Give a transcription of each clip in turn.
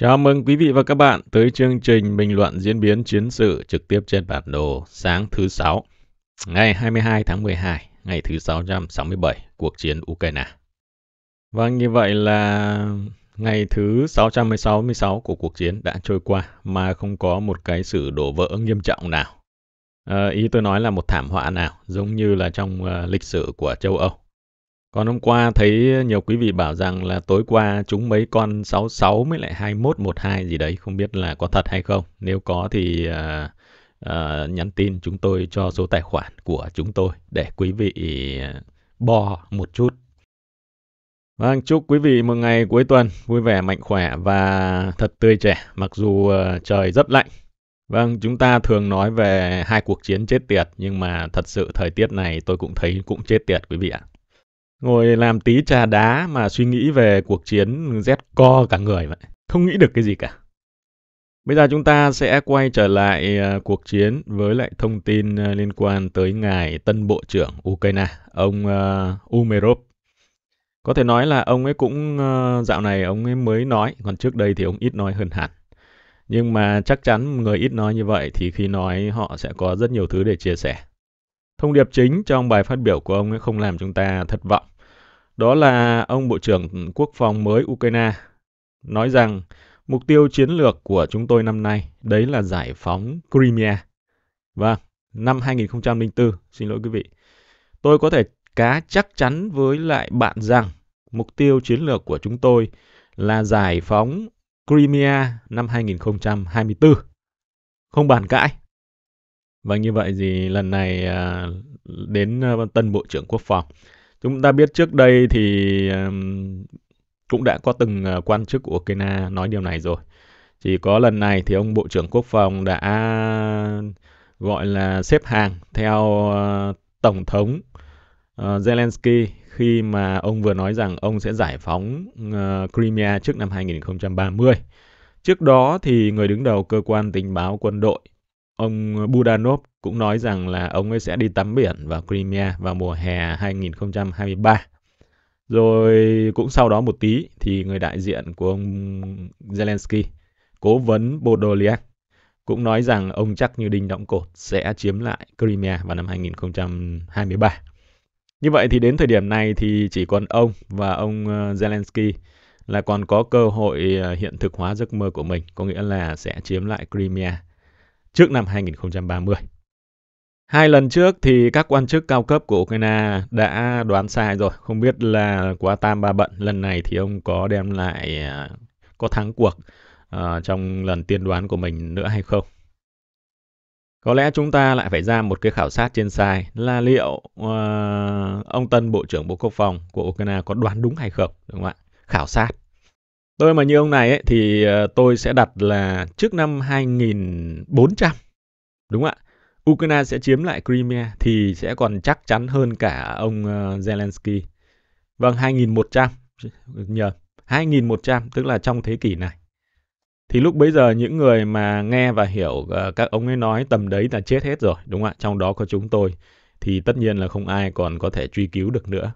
Chào mừng quý vị và các bạn tới chương trình bình luận diễn biến chiến sự trực tiếp trên bản đồ sáng thứ sáu, ngày 22 tháng 12, ngày thứ 667, cuộc chiến Ukraine. Và vâng, như vậy là ngày thứ 666 của cuộc chiến đã trôi qua mà không có một cái sự đổ vỡ nghiêm trọng nào. À, ý tôi nói là một thảm họa nào, giống như là trong uh, lịch sử của châu Âu. Còn hôm qua thấy nhiều quý vị bảo rằng là tối qua chúng mấy con 66 mới lại 21 12 gì đấy, không biết là có thật hay không. Nếu có thì à, à, nhắn tin chúng tôi cho số tài khoản của chúng tôi để quý vị à, bo một chút. Vâng, chúc quý vị một ngày cuối tuần vui vẻ, mạnh khỏe và thật tươi trẻ, mặc dù à, trời rất lạnh. Vâng, chúng ta thường nói về hai cuộc chiến chết tiệt, nhưng mà thật sự thời tiết này tôi cũng thấy cũng chết tiệt quý vị ạ. Ngồi làm tí trà đá mà suy nghĩ về cuộc chiến rét co cả người vậy. Không nghĩ được cái gì cả. Bây giờ chúng ta sẽ quay trở lại à, cuộc chiến với lại thông tin à, liên quan tới ngài tân bộ trưởng Ukraine, ông à, Umerov. Có thể nói là ông ấy cũng dạo này ông ấy mới nói, còn trước đây thì ông ít nói hơn hẳn. Nhưng mà chắc chắn người ít nói như vậy thì khi nói họ sẽ có rất nhiều thứ để chia sẻ. Thông điệp chính trong bài phát biểu của ông ấy không làm chúng ta thất vọng. Đó là ông Bộ trưởng Quốc phòng mới Ukraine nói rằng mục tiêu chiến lược của chúng tôi năm nay đấy là giải phóng Crimea. Vâng, năm 2004, xin lỗi quý vị. Tôi có thể cá chắc chắn với lại bạn rằng mục tiêu chiến lược của chúng tôi là giải phóng Crimea năm 2024. Không bàn cãi, và vâng, như vậy thì lần này à, đến à, tân Bộ trưởng Quốc phòng. Chúng ta biết trước đây thì cũng đã có từng à, quan chức của Ukraine nói điều này rồi. Chỉ có lần này thì ông Bộ trưởng Quốc phòng đã gọi là xếp hàng theo Tổng thống Zelensky khi mà ông vừa nói rằng ông sẽ giải phóng Crimea trước năm 2030. Trước đó thì người đứng đầu cơ quan tình báo quân đội Ông Budanov cũng nói rằng là ông ấy sẽ đi tắm biển vào Crimea vào mùa hè 2023. Rồi cũng sau đó một tí thì người đại diện của ông Zelensky, cố vấn Bodoliak, cũng nói rằng ông chắc như đinh đóng cột sẽ chiếm lại Crimea vào năm 2023. Như vậy thì đến thời điểm này thì chỉ còn ông và ông ờ, Zelensky là còn có cơ hội ờ, hiện thực hóa giấc mơ của mình, có nghĩa là sẽ chiếm lại Crimea trước năm 2030. Hai lần trước thì các quan chức cao cấp của Ukraine đã đoán sai rồi. Không biết là quá tam ba bận. Lần này thì ông có đem lại à, có thắng cuộc uh, trong lần tiên đoán của mình nữa hay không? Có lẽ chúng ta lại phải ra một cái khảo sát trên sai là liệu uh, ông Tân Bộ trưởng Bộ Quốc phòng của Ukraine có đoán đúng hay không, đúng không ạ? Khảo sát Tôi mà như ông này ấy, thì ờ, tôi sẽ đặt là trước năm 2400. Đúng ạ. Ukraine sẽ chiếm lại Crimea thì sẽ còn chắc chắn hơn cả ông ờ, Zelensky. Vâng, 2100. Nhờ, 2100 tức là trong thế kỷ này. Thì lúc bấy giờ những người mà nghe và hiểu ờ, các ông ấy nói tầm đấy là chết hết rồi, đúng không ạ? Trong đó có chúng tôi thì tất nhiên là không ai còn có thể truy cứu được nữa.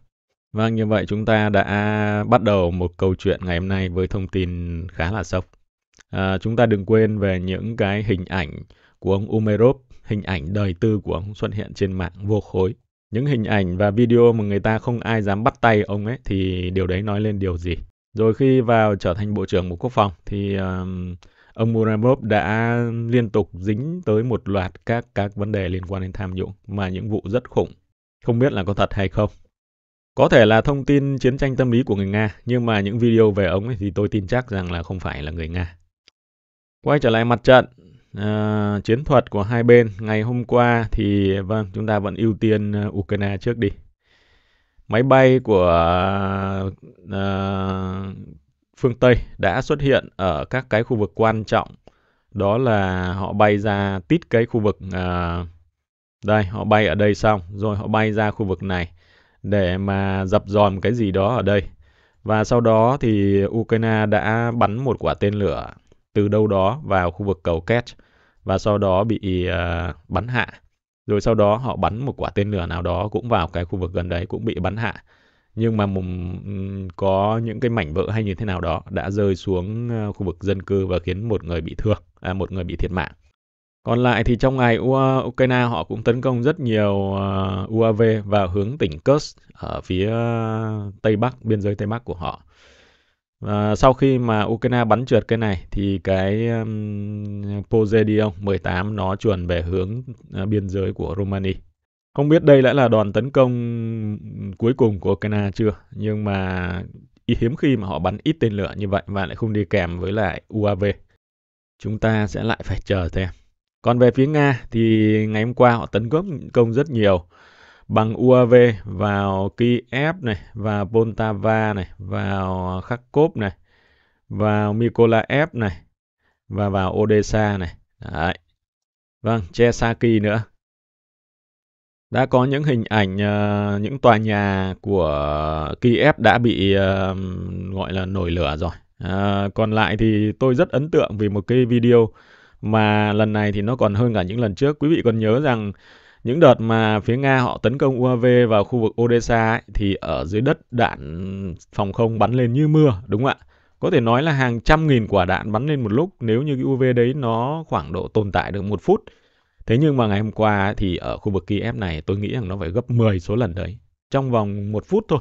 Vâng, như vậy chúng ta đã bắt đầu một câu chuyện ngày hôm nay với thông tin khá là sốc. À, chúng ta đừng quên về những cái hình ảnh của ông Umerov, hình ảnh đời tư của ông xuất hiện trên mạng vô khối. Những hình ảnh và video mà người ta không ai dám bắt tay ông ấy thì điều đấy nói lên điều gì. Rồi khi vào trở thành Bộ trưởng Bộ Quốc phòng thì um, ông Umerov đã liên tục dính tới một loạt các các vấn đề liên quan đến tham nhũng mà những vụ rất khủng. Không biết là có thật hay không có thể là thông tin chiến tranh tâm lý của người Nga, nhưng mà những video về ông ấy thì tôi tin chắc rằng là không phải là người Nga. Quay trở lại mặt trận, à, chiến thuật của hai bên ngày hôm qua thì vâng, chúng ta vẫn ưu tiên ờ, Ukraine trước đi. Máy bay của uh, phương Tây đã xuất hiện ở các cái khu vực quan trọng. Đó là họ bay ra tít cái khu vực uh, đây, họ bay ở đây xong, rồi họ bay ra khu vực này để mà dập dòm cái gì đó ở đây. Và sau đó thì Ukraine đã bắn một quả tên lửa từ đâu đó vào khu vực cầu Kerch và sau đó bị ờ, bắn hạ. Rồi sau đó họ bắn một quả tên lửa nào đó cũng vào cái khu vực gần đấy cũng bị bắn hạ. Nhưng mà có những cái mảnh vỡ hay như thế nào đó đã rơi xuống ờ, khu vực dân cư và khiến một người bị thương, à, một người bị thiệt mạng. Còn lại thì trong ngày Ukraine họ cũng tấn công rất nhiều ờ, UAV vào hướng tỉnh Kursk ở phía tây bắc, biên giới tây bắc của họ. Và sau khi mà Ukraine bắn trượt cái này thì cái um, Pozedion 18 nó chuẩn về hướng uh, biên giới của Romania. Không biết đây đã là đòn tấn công cuối cùng của Ukraine chưa, nhưng mà hiếm khi mà họ bắn ít tên lửa như vậy và lại không đi kèm với lại UAV. Chúng ta sẽ lại phải chờ thêm. Còn về phía Nga thì ngày hôm qua họ tấn công, công rất nhiều bằng UAV vào Kiev này, vào Poltava này, vào Kharkov này, vào Mykolaiv này và vào Odessa này. Đấy. Vâng, Chesaki nữa. Đã có những hình ảnh ờ, những tòa nhà của Kiev đã bị ờ, gọi là nổi lửa rồi. À, còn lại thì tôi rất ấn tượng vì một cái video mà lần này thì nó còn hơn cả những lần trước. Quý vị còn nhớ rằng những đợt mà phía Nga họ tấn công UAV vào khu vực Odessa ấy, thì ở dưới đất đạn phòng không bắn lên như mưa, đúng không ạ? Có thể nói là hàng trăm nghìn quả đạn bắn lên một lúc nếu như cái UAV đấy nó khoảng độ tồn tại được một phút. Thế nhưng mà ngày hôm qua thì ở khu vực Kiev này tôi nghĩ rằng nó phải gấp 10 số lần đấy. Trong vòng một phút thôi.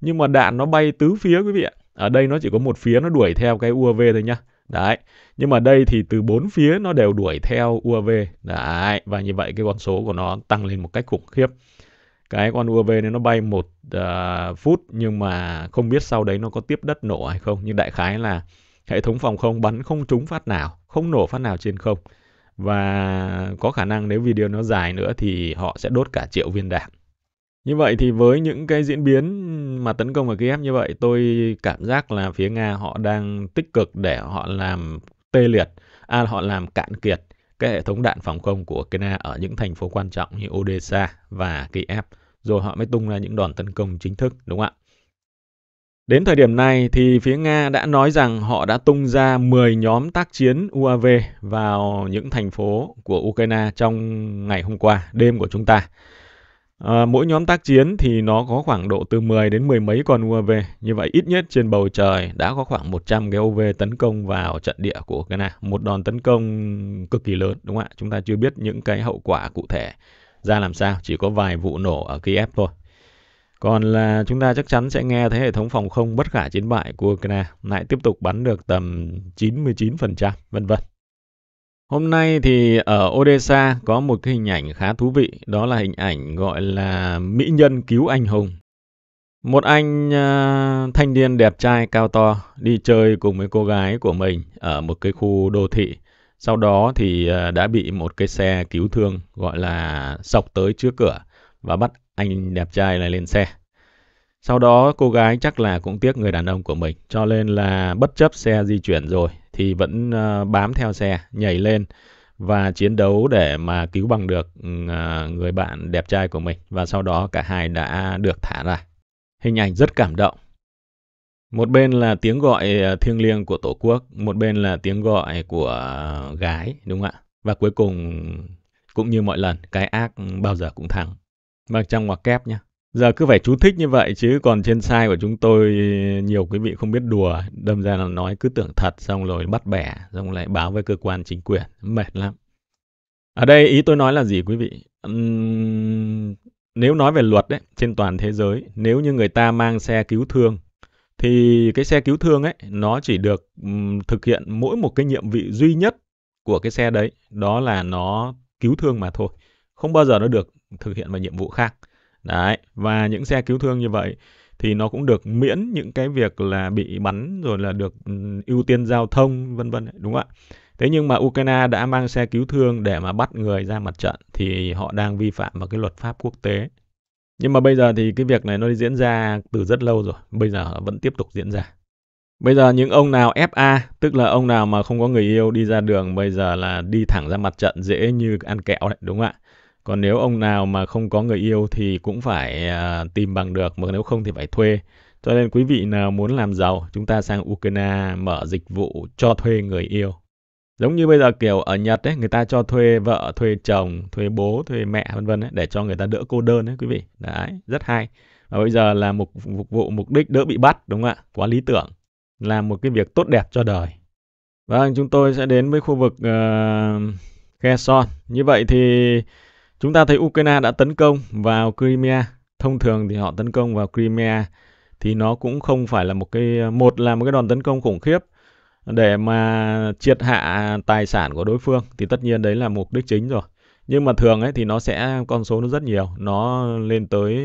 Nhưng mà đạn nó bay tứ phía quý vị ạ. Ở đây nó chỉ có một phía nó đuổi theo cái UAV thôi nhá. Đấy. Nhưng mà đây thì từ bốn phía nó đều đuổi theo UAV. Đấy. Và như vậy cái con số của nó tăng lên một cách khủng khiếp. Cái con UAV này nó bay một uh, phút nhưng mà không biết sau đấy nó có tiếp đất nổ hay không. Nhưng đại khái là hệ thống phòng không bắn không trúng phát nào, không nổ phát nào trên không. Và có khả năng nếu video nó dài nữa thì họ sẽ đốt cả triệu viên đạn. Như vậy thì với những cái diễn biến mà tấn công ở Kiev như vậy, tôi cảm giác là phía Nga họ đang tích cực để họ làm tê liệt, à họ làm cạn kiệt cái hệ thống đạn phòng không của Ukraine ở những thành phố quan trọng như Odessa và Kiev, rồi họ mới tung ra những đòn tấn công chính thức, đúng không ạ? Đến thời điểm này thì phía Nga đã nói rằng họ đã tung ra 10 nhóm tác chiến UAV vào những thành phố của Ukraine trong ngày hôm qua, đêm của chúng ta. À, mỗi nhóm tác chiến thì nó có khoảng độ từ 10 đến mười mấy con UAV. Như vậy ít nhất trên bầu trời đã có khoảng 100 cái UAV tấn công vào trận địa của Ukraine. Một đòn tấn công cực kỳ lớn đúng không ạ? Chúng ta chưa biết những cái hậu quả cụ thể ra làm sao, chỉ có vài vụ nổ ở Kiev thôi. Còn là chúng ta chắc chắn sẽ nghe thấy hệ thống phòng không bất khả chiến bại của Ukraine lại tiếp tục bắn được tầm 99% vân vân. Hôm nay thì ở Odessa có một cái hình ảnh khá thú vị, đó là hình ảnh gọi là Mỹ Nhân Cứu Anh Hùng. Một anh uh, thanh niên đẹp trai cao to đi chơi cùng với cô gái của mình ở một cái khu đô thị. Sau đó thì uh, đã bị một cái xe cứu thương gọi là sọc tới trước cửa và bắt anh đẹp trai này lên xe. Sau đó cô gái chắc là cũng tiếc người đàn ông của mình cho nên là bất chấp xe di chuyển rồi thì vẫn ờ, bám theo xe, nhảy lên và chiến đấu để mà cứu bằng được ừ, à, người bạn đẹp trai của mình và sau đó cả hai đã được thả ra. Hình ảnh rất cảm động. Một bên là tiếng gọi ờ, thiêng liêng của Tổ quốc, một bên là tiếng gọi của gái, đúng không ạ? Và cuối cùng, cũng như mọi lần, cái ác bao giờ cũng thắng. Mà vâng, trong ngoặc kép nhé, Giờ cứ phải chú thích như vậy chứ còn trên sai của chúng tôi nhiều quý vị không biết đùa, đâm ra là nói cứ tưởng thật xong rồi bắt bẻ, xong lại báo với cơ quan chính quyền, mệt lắm. Ở đây ý tôi nói là gì quý vị? nếu nói về luật đấy, trên toàn thế giới, nếu như người ta mang xe cứu thương thì cái xe cứu thương ấy nó chỉ được thực hiện mỗi một cái nhiệm vụ duy nhất của cái xe đấy, đó là nó cứu thương mà thôi. Không bao giờ nó được thực hiện vào nhiệm vụ khác. Đấy, và những xe cứu thương như vậy thì nó cũng được miễn những cái việc là bị bắn rồi là được ừ, ưu tiên giao thông vân vân đúng không ạ? Thế nhưng mà Ukraine đã mang xe cứu thương để mà bắt người ra mặt trận thì họ đang vi phạm vào cái luật pháp quốc tế. Nhưng mà bây giờ thì cái việc này nó diễn ra từ rất lâu rồi, bây giờ vẫn tiếp tục diễn ra. Bây giờ những ông nào FA, tức là ông nào mà không có người yêu đi ra đường bây giờ là đi thẳng ra mặt trận dễ như ăn kẹo đấy, đúng không ạ? còn nếu ông nào mà không có người yêu thì cũng phải uh, tìm bằng được mà nếu không thì phải thuê cho nên quý vị nào muốn làm giàu chúng ta sang Ukraine mở dịch vụ cho thuê người yêu giống như bây giờ kiểu ở Nhật ấy người ta cho thuê vợ thuê chồng thuê bố thuê mẹ vân vân để cho người ta đỡ cô đơn đấy quý vị đấy rất hay và bây giờ là một phục vụ mục đích đỡ bị bắt đúng không ạ quá lý tưởng làm một cái việc tốt đẹp cho đời vâng chúng tôi sẽ đến với khu vực uh, Kherson như vậy thì Chúng ta thấy Ukraine đã tấn công vào Crimea. Thông thường thì họ tấn công vào Crimea thì nó cũng không phải là một cái một là một cái đòn tấn công khủng khiếp để mà triệt hạ tài sản của đối phương thì tất nhiên đấy là mục đích chính rồi. Nhưng mà thường ấy thì nó sẽ con số nó rất nhiều, nó lên tới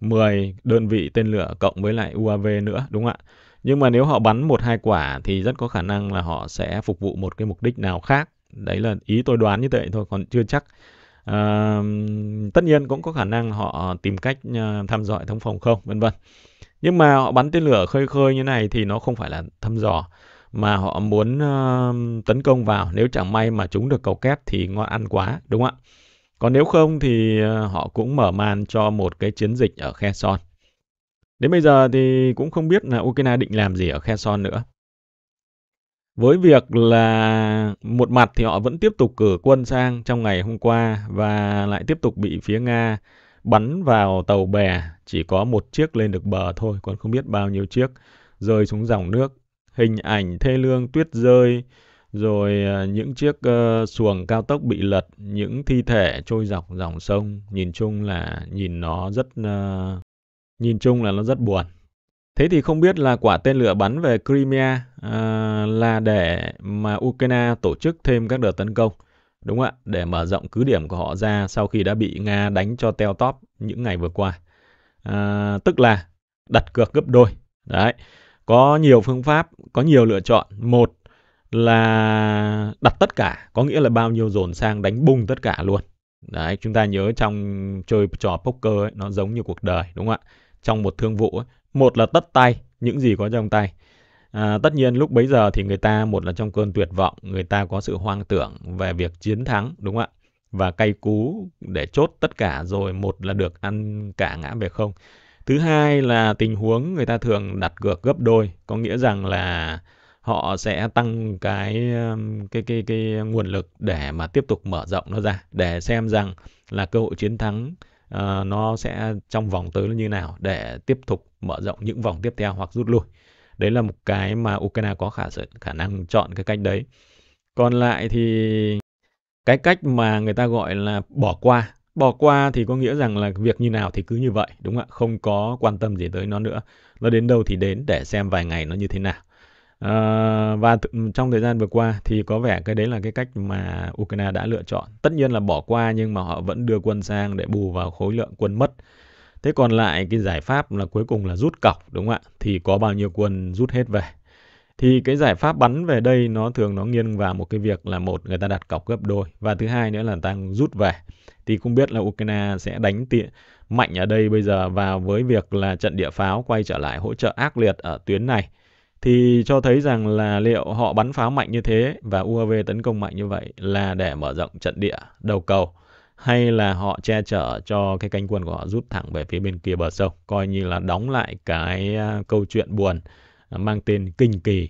10 đơn vị tên lửa cộng với lại UAV nữa đúng không ạ? Nhưng mà nếu họ bắn một hai quả thì rất có khả năng là họ sẽ phục vụ một cái mục đích nào khác. Đấy là ý tôi đoán như vậy thôi còn chưa chắc tất nhiên cũng có khả năng họ tìm cách ờ, thăm dò hệ thống phòng không vân vân nhưng mà họ bắn tên lửa khơi khơi như này thì nó không phải là thăm dò mà họ muốn uh, tấn công vào nếu chẳng may mà chúng được cầu kép thì ngon ăn quá đúng không ạ còn nếu không thì ờ, họ cũng mở màn cho một cái chiến dịch ở khe son đến bây giờ thì cũng không biết là ukraine định làm gì ở khe son nữa với việc là một mặt thì họ vẫn tiếp tục cử quân sang trong ngày hôm qua và lại tiếp tục bị phía Nga bắn vào tàu bè, chỉ có một chiếc lên được bờ thôi, còn không biết bao nhiêu chiếc rơi xuống dòng nước. Hình ảnh thê lương tuyết rơi, rồi ờ, những chiếc uh, xuồng cao tốc bị lật, những thi thể trôi dọc dòng sông, nhìn chung là nhìn nó rất uh, nhìn chung là nó rất buồn. Thế thì không biết là quả tên lửa bắn về Crimea à, là để mà Ukraine tổ chức thêm các đợt tấn công, đúng không ạ? Để mở rộng cứ điểm của họ ra sau khi đã bị Nga đánh cho teo tóp những ngày vừa qua. À, tức là đặt cược gấp đôi. Đấy. Có nhiều phương pháp, có nhiều lựa chọn. Một là đặt tất cả, có nghĩa là bao nhiêu dồn sang đánh bung tất cả luôn. Đấy, chúng ta nhớ trong chơi trò poker ấy, nó giống như cuộc đời, đúng không ạ? Trong một thương vụ ấy, một là tất tay, những gì có trong tay. À, tất nhiên lúc bấy giờ thì người ta một là trong cơn tuyệt vọng, người ta có sự hoang tưởng về việc chiến thắng, đúng không ạ? Và cay cú để chốt tất cả rồi một là được ăn cả ngã về không. Thứ hai là tình huống người ta thường đặt cược gấp đôi, có nghĩa rằng là họ sẽ tăng cái um, cái cái cái nguồn lực để mà tiếp tục mở rộng nó ra để xem rằng là cơ hội chiến thắng Ờ, nó sẽ trong vòng tới như nào để tiếp tục mở rộng những vòng tiếp theo hoặc rút lui đấy là một cái mà Ukraine có khả khả năng chọn cái cách đấy còn lại thì cái cách mà người ta gọi là bỏ qua bỏ qua thì có nghĩa rằng là việc như nào thì cứ như vậy đúng không ạ không có quan tâm gì tới nó nữa nó đến đâu thì đến để xem vài ngày nó như thế nào Ờ, và t- trong thời gian vừa qua thì có vẻ cái đấy là cái cách mà Ukraine đã lựa chọn. Tất nhiên là bỏ qua nhưng mà họ vẫn đưa quân sang để bù vào khối lượng quân mất. Thế còn lại cái giải pháp là cuối cùng là rút cọc đúng không ạ? Thì có bao nhiêu quân rút hết về. Thì cái giải pháp bắn về đây nó thường nó nghiêng vào một cái việc là một người ta đặt cọc gấp đôi và thứ hai nữa là ta rút về. Thì không biết là Ukraine sẽ đánh tiện mạnh ở đây bây giờ và với việc là trận địa pháo quay trở lại hỗ trợ ác liệt ở tuyến này thì cho thấy rằng là liệu họ bắn pháo mạnh như thế và UAV tấn công mạnh như vậy là để mở rộng trận địa đầu cầu hay là họ che chở cho cái cánh quân của họ rút thẳng về phía bên kia bờ sông, coi như là đóng lại cái à, câu chuyện buồn à, mang tên kinh kỳ.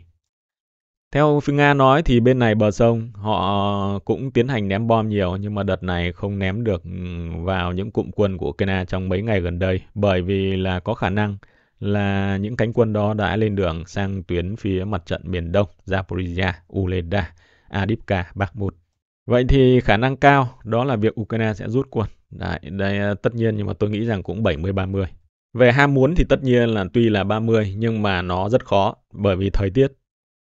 Theo phía Nga nói thì bên này bờ sông họ cũng tiến hành ném bom nhiều nhưng mà đợt này không ném được ừ, vào những cụm quân của Ukraine trong mấy ngày gần đây bởi vì là có khả năng là những cánh quân đó đã lên đường sang tuyến phía mặt trận miền Đông Zaporizhia, Uleda, Adipka, Bakhmut. Vậy thì khả năng cao đó là việc Ukraine sẽ rút quân. Đấy, đây tất nhiên nhưng mà tôi nghĩ rằng cũng 70-30. Về ham muốn thì tất nhiên là tuy là 30 nhưng mà nó rất khó bởi vì thời tiết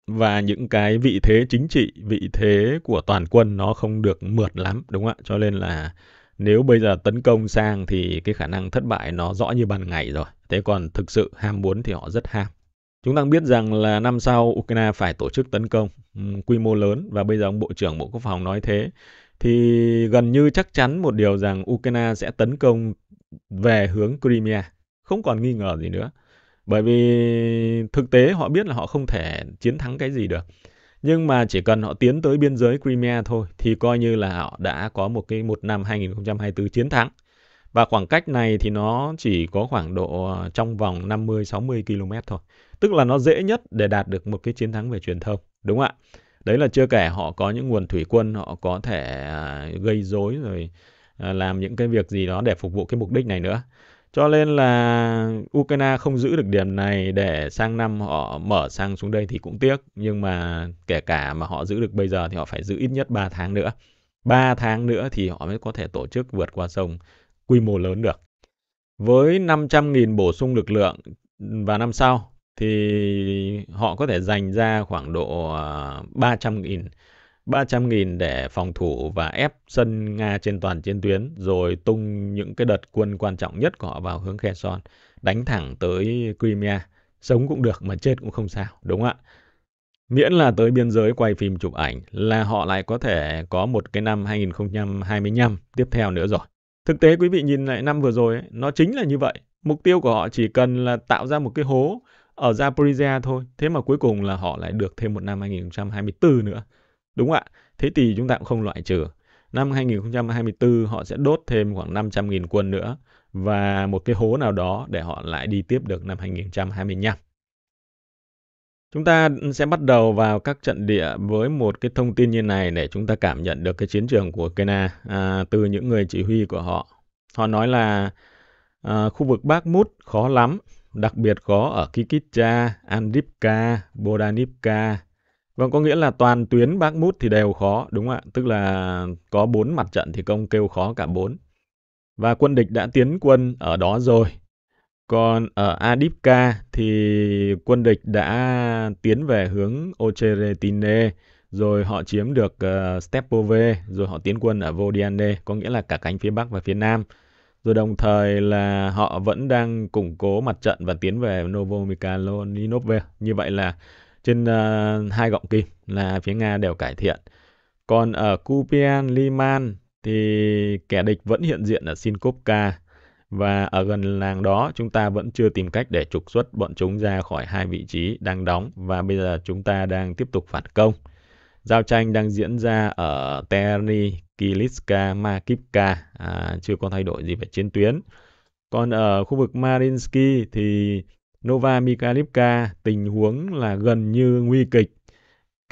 và những cái vị thế chính trị, vị thế của toàn quân nó không được mượt lắm đúng không ạ? Cho nên là nếu bây giờ tấn công sang thì cái khả năng thất bại nó rõ như ban ngày rồi. Thế còn thực sự ham muốn thì họ rất ham. Chúng ta biết rằng là năm sau Ukraine phải tổ chức tấn công ừ, quy mô lớn và bây giờ ông Bộ trưởng Bộ Quốc phòng nói thế thì gần như chắc chắn một điều rằng Ukraine sẽ tấn công về hướng Crimea, không còn nghi ngờ gì nữa. Bởi vì thực tế họ biết là họ không thể chiến thắng cái gì được. Nhưng mà chỉ cần họ tiến tới biên giới Crimea thôi thì coi như là họ đã có một cái một năm 2024 chiến thắng. Và khoảng cách này thì nó chỉ có khoảng độ ờ, trong vòng 50-60 km thôi. Tức là nó dễ nhất để đạt được một cái chiến thắng về truyền thông. Đúng không ạ? Đấy là chưa kể họ có những nguồn thủy quân họ có thể à, gây rối rồi à, làm những cái việc gì đó để phục vụ cái mục đích này nữa. Cho nên là Ukraine không giữ được điểm này để sang năm họ mở sang xuống đây thì cũng tiếc. Nhưng mà kể cả mà họ giữ được bây giờ thì họ phải giữ ít nhất 3 tháng nữa. 3 tháng nữa thì họ mới có thể tổ chức vượt qua sông quy mô lớn được. Với 500.000 bổ sung lực lượng vào năm sau thì họ có thể dành ra khoảng độ 300.000 ờ, 300.000 để phòng thủ và ép sân Nga trên toàn chiến tuyến rồi tung những cái đợt quân quan trọng nhất của họ vào hướng Kherson, đánh thẳng tới Crimea. Sống cũng được mà chết cũng không sao, đúng không ạ? Miễn là tới biên giới quay phim chụp ảnh là họ lại có thể có một cái năm 2025 tiếp theo nữa rồi. Thực tế quý vị nhìn lại năm vừa rồi, nó chính là như vậy. Mục tiêu của họ chỉ cần là tạo ra một cái hố ở Zaporizhia thôi. Thế mà cuối cùng là họ lại được thêm một năm 2024 nữa. Đúng ạ, thế thì chúng ta cũng không loại trừ. Năm 2024 họ sẽ đốt thêm khoảng 500.000 quân nữa và một cái hố nào đó để họ lại đi tiếp được năm 2025. Chúng ta sẽ bắt đầu vào các trận địa với một cái thông tin như này để chúng ta cảm nhận được cái chiến trường của Kena à, từ những người chỉ huy của họ. Họ nói là à, khu vực Bác Mút khó lắm, đặc biệt khó ở Kikitcha, Andipka Bodanipka Vâng, có nghĩa là toàn tuyến Bác Mút thì đều khó, đúng không ạ? Tức là có bốn mặt trận thì công kêu khó cả bốn. Và quân địch đã tiến quân ở đó rồi, còn ở Adipka thì quân địch đã tiến về hướng Ocheretine, rồi họ chiếm được ờ, Stepove, rồi họ tiến quân ở Vodiane, có nghĩa là cả cánh phía Bắc và phía Nam. Rồi đồng thời là họ vẫn đang củng cố mặt trận và tiến về Novomikhailinovka. Như vậy là trên uh, hai gọng kim là phía Nga đều cải thiện. Còn ở Kupian, Liman thì kẻ địch vẫn hiện diện ở Sinkovka và ở gần làng đó chúng ta vẫn chưa tìm cách để trục xuất bọn chúng ra khỏi hai vị trí đang đóng và bây giờ chúng ta đang tiếp tục phản công. Giao tranh đang diễn ra ở Terni, Kilitska, Makivka, à, chưa có thay đổi gì về chiến tuyến. Còn ở khu vực Marinsky thì Nova Mikhailivka tình huống là gần như nguy kịch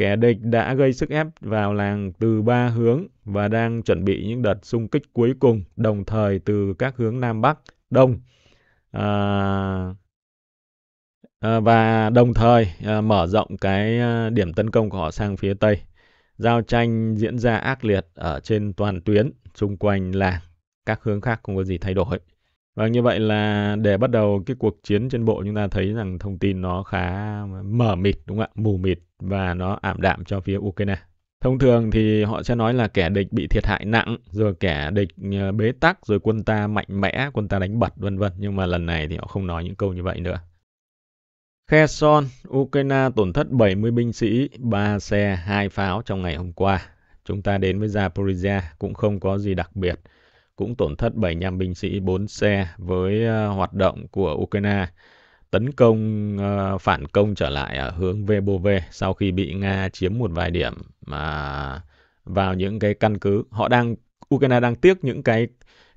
Kẻ địch đã gây sức ép vào làng từ ba hướng và đang chuẩn bị những đợt xung kích cuối cùng đồng thời từ các hướng Nam Bắc, Đông. À, à và đồng thời à, mở rộng cái à, điểm tấn công của họ sang phía Tây. Giao tranh diễn ra ác liệt ở trên toàn tuyến xung quanh làng. Các hướng khác không có gì thay đổi. Và như vậy là để bắt đầu cái cuộc chiến trên bộ chúng ta thấy rằng thông tin nó khá mờ mịt đúng không ạ? Mù mịt và nó ảm đạm cho phía Ukraine. Thông thường thì họ sẽ nói là kẻ địch bị thiệt hại nặng, rồi kẻ địch ờ, bế tắc, rồi quân ta mạnh mẽ, quân ta đánh bật vân vân. Nhưng mà lần này thì họ không nói những câu như vậy nữa. Kherson, Ukraine tổn thất 70 binh sĩ, 3 xe, 2 pháo trong ngày hôm qua. Chúng ta đến với Zaporizhia cũng không có gì đặc biệt. Cũng tổn thất 75 binh sĩ, 4 xe với ờ, hoạt động của Ukraine tấn công ờ, phản công trở lại ở hướng Vbov sau khi bị Nga chiếm một vài điểm mà vào những cái căn cứ họ đang Ukraine đang tiếc những cái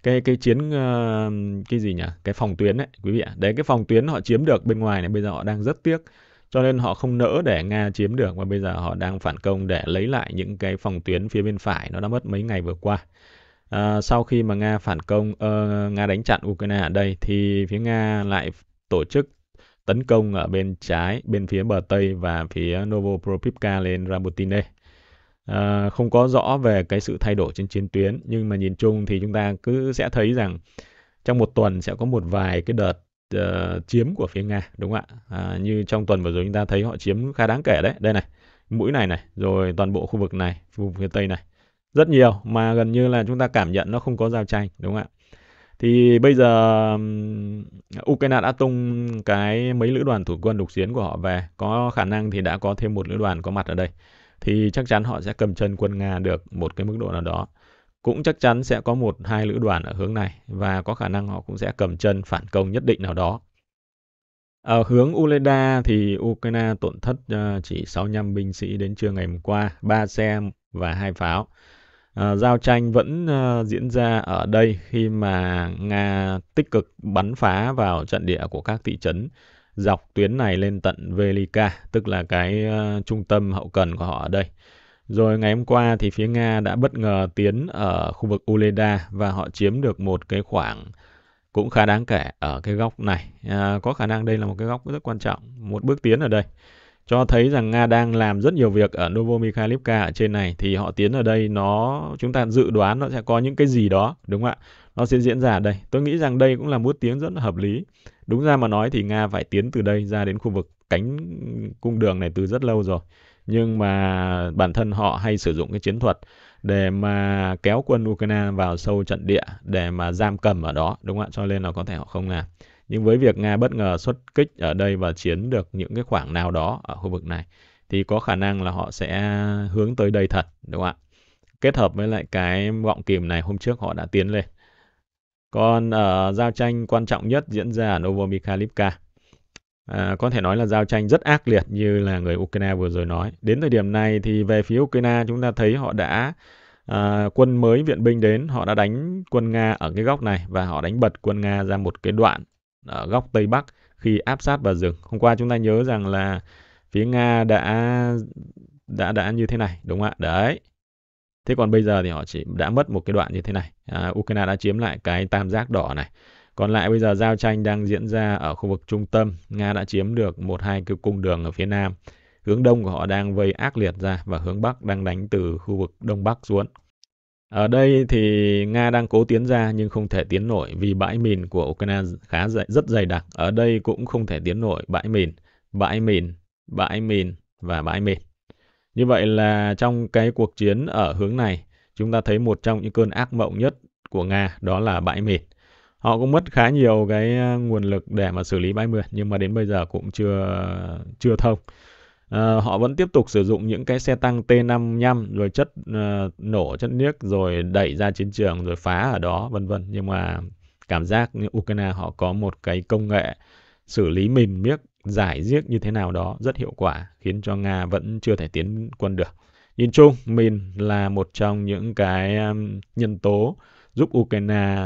cái cái chiến ờ, cái gì nhỉ cái phòng tuyến đấy quý vị ạ đấy cái phòng tuyến họ chiếm được bên ngoài này bây giờ họ đang rất tiếc cho nên họ không nỡ để Nga chiếm được và bây giờ họ đang phản công để lấy lại những cái phòng tuyến phía bên phải nó đã mất mấy ngày vừa qua à, sau khi mà Nga phản công uh, Nga đánh chặn Ukraine ở đây thì phía Nga lại tổ chức tấn công ở bên trái, bên phía bờ Tây và phía Novopropivka lên Rabotine. À, ờ, không có rõ về cái sự thay đổi trên chiến tuyến, nhưng mà nhìn chung thì chúng ta cứ sẽ thấy rằng trong một tuần sẽ có một vài cái đợt uh, chiếm của phía Nga, đúng không ạ? À, như trong tuần vừa rồi chúng ta thấy họ chiếm khá đáng kể đấy, đây này, mũi này này, rồi toàn bộ khu vực này, vùng phía Tây này. Rất nhiều mà gần như là chúng ta cảm nhận nó không có giao tranh, đúng không ạ? thì bây giờ Ukraine đã tung cái mấy lữ đoàn thủy quân lục chiến của họ về có khả năng thì đã có thêm một lữ đoàn có mặt ở đây thì chắc chắn họ sẽ cầm chân quân Nga được một cái mức độ nào đó cũng chắc chắn sẽ có một hai lữ đoàn ở hướng này và có khả năng họ cũng sẽ cầm chân phản công nhất định nào đó ở hướng Uleda thì Ukraine tổn thất ờ, chỉ 65 binh sĩ đến trưa ngày hôm qua, 3 xe và hai pháo. Ờ, giao tranh vẫn ờ, diễn ra ở đây khi mà Nga tích cực bắn phá vào trận địa của các thị trấn dọc tuyến này lên tận Velika, tức là cái ờ, trung tâm hậu cần của họ ở đây. Rồi ngày hôm qua thì phía Nga đã bất ngờ tiến ở khu vực Uleda và họ chiếm được một cái khoảng cũng khá đáng kể ở cái góc này. À, có khả năng đây là một cái góc rất quan trọng, một bước tiến ở đây cho thấy rằng Nga đang làm rất nhiều việc ở Novomikhailivka ở trên này thì họ tiến ở đây nó chúng ta dự đoán nó sẽ có những cái gì đó đúng không ạ? Nó sẽ diễn ra ở đây. Tôi nghĩ rằng đây cũng là bước tiến rất là hợp lý. Đúng ra mà nói thì Nga phải tiến từ đây ra đến khu vực cánh cung đường này từ rất lâu rồi. Nhưng mà bản thân họ hay sử dụng cái chiến thuật để mà kéo quân Ukraine vào sâu trận địa để mà giam cầm ở đó đúng không ạ? Cho nên là có thể họ không làm. Nhưng với việc Nga bất ngờ xuất kích ở đây và chiến được những cái khoảng nào đó ở khu vực này thì có khả năng là họ sẽ hướng tới đây thật, đúng không ạ? Kết hợp với lại cái gọng kìm này hôm trước họ đã tiến lên. Còn ở ờ, uh, giao tranh quan trọng nhất diễn ra ở Novomikhailivka. À, có thể nói là giao tranh rất ác liệt như là người Ukraine vừa rồi nói. Đến thời điểm này thì về phía Ukraine chúng ta thấy họ đã à, quân mới viện binh đến, họ đã đánh quân Nga ở cái góc này và họ đánh bật quân Nga ra một cái đoạn ở góc Tây Bắc khi áp sát vào rừng. Hôm qua chúng ta nhớ rằng là phía Nga đã đã đã như thế này đúng không ạ? Đấy. Thế còn bây giờ thì họ chỉ đã mất một cái đoạn như thế này. À, Ukraine đã chiếm lại cái tam giác đỏ này. Còn lại bây giờ giao tranh đang diễn ra ở khu vực trung tâm. Nga đã chiếm được một hai cái cung đường ở phía nam. Hướng đông của họ đang vây ác liệt ra và hướng bắc đang đánh từ khu vực đông bắc xuống. Ở đây thì Nga đang cố tiến ra nhưng không thể tiến nổi vì bãi mìn của Ukraine khá dày, rất dày đặc. Ở đây cũng không thể tiến nổi bãi mìn, bãi mìn, bãi mìn và bãi mìn. Như vậy là trong cái cuộc chiến ở hướng này, chúng ta thấy một trong những cơn ác mộng nhất của Nga đó là bãi mìn. Họ cũng mất khá nhiều cái à, nguồn lực để mà xử lý bãi mìn nhưng mà đến bây giờ cũng chưa chưa thông. Ờ, họ vẫn tiếp tục sử dụng những cái xe tăng T55 rồi chất uh, nổ chất niếc rồi đẩy ra chiến trường rồi phá ở đó vân vân nhưng mà cảm giác như Ukraine họ có một cái công nghệ xử lý mìn miếc giải giết như thế nào đó rất hiệu quả khiến cho Nga vẫn chưa thể tiến quân được. Nhìn chung, mìn là một trong những cái nhân tố giúp Ukraine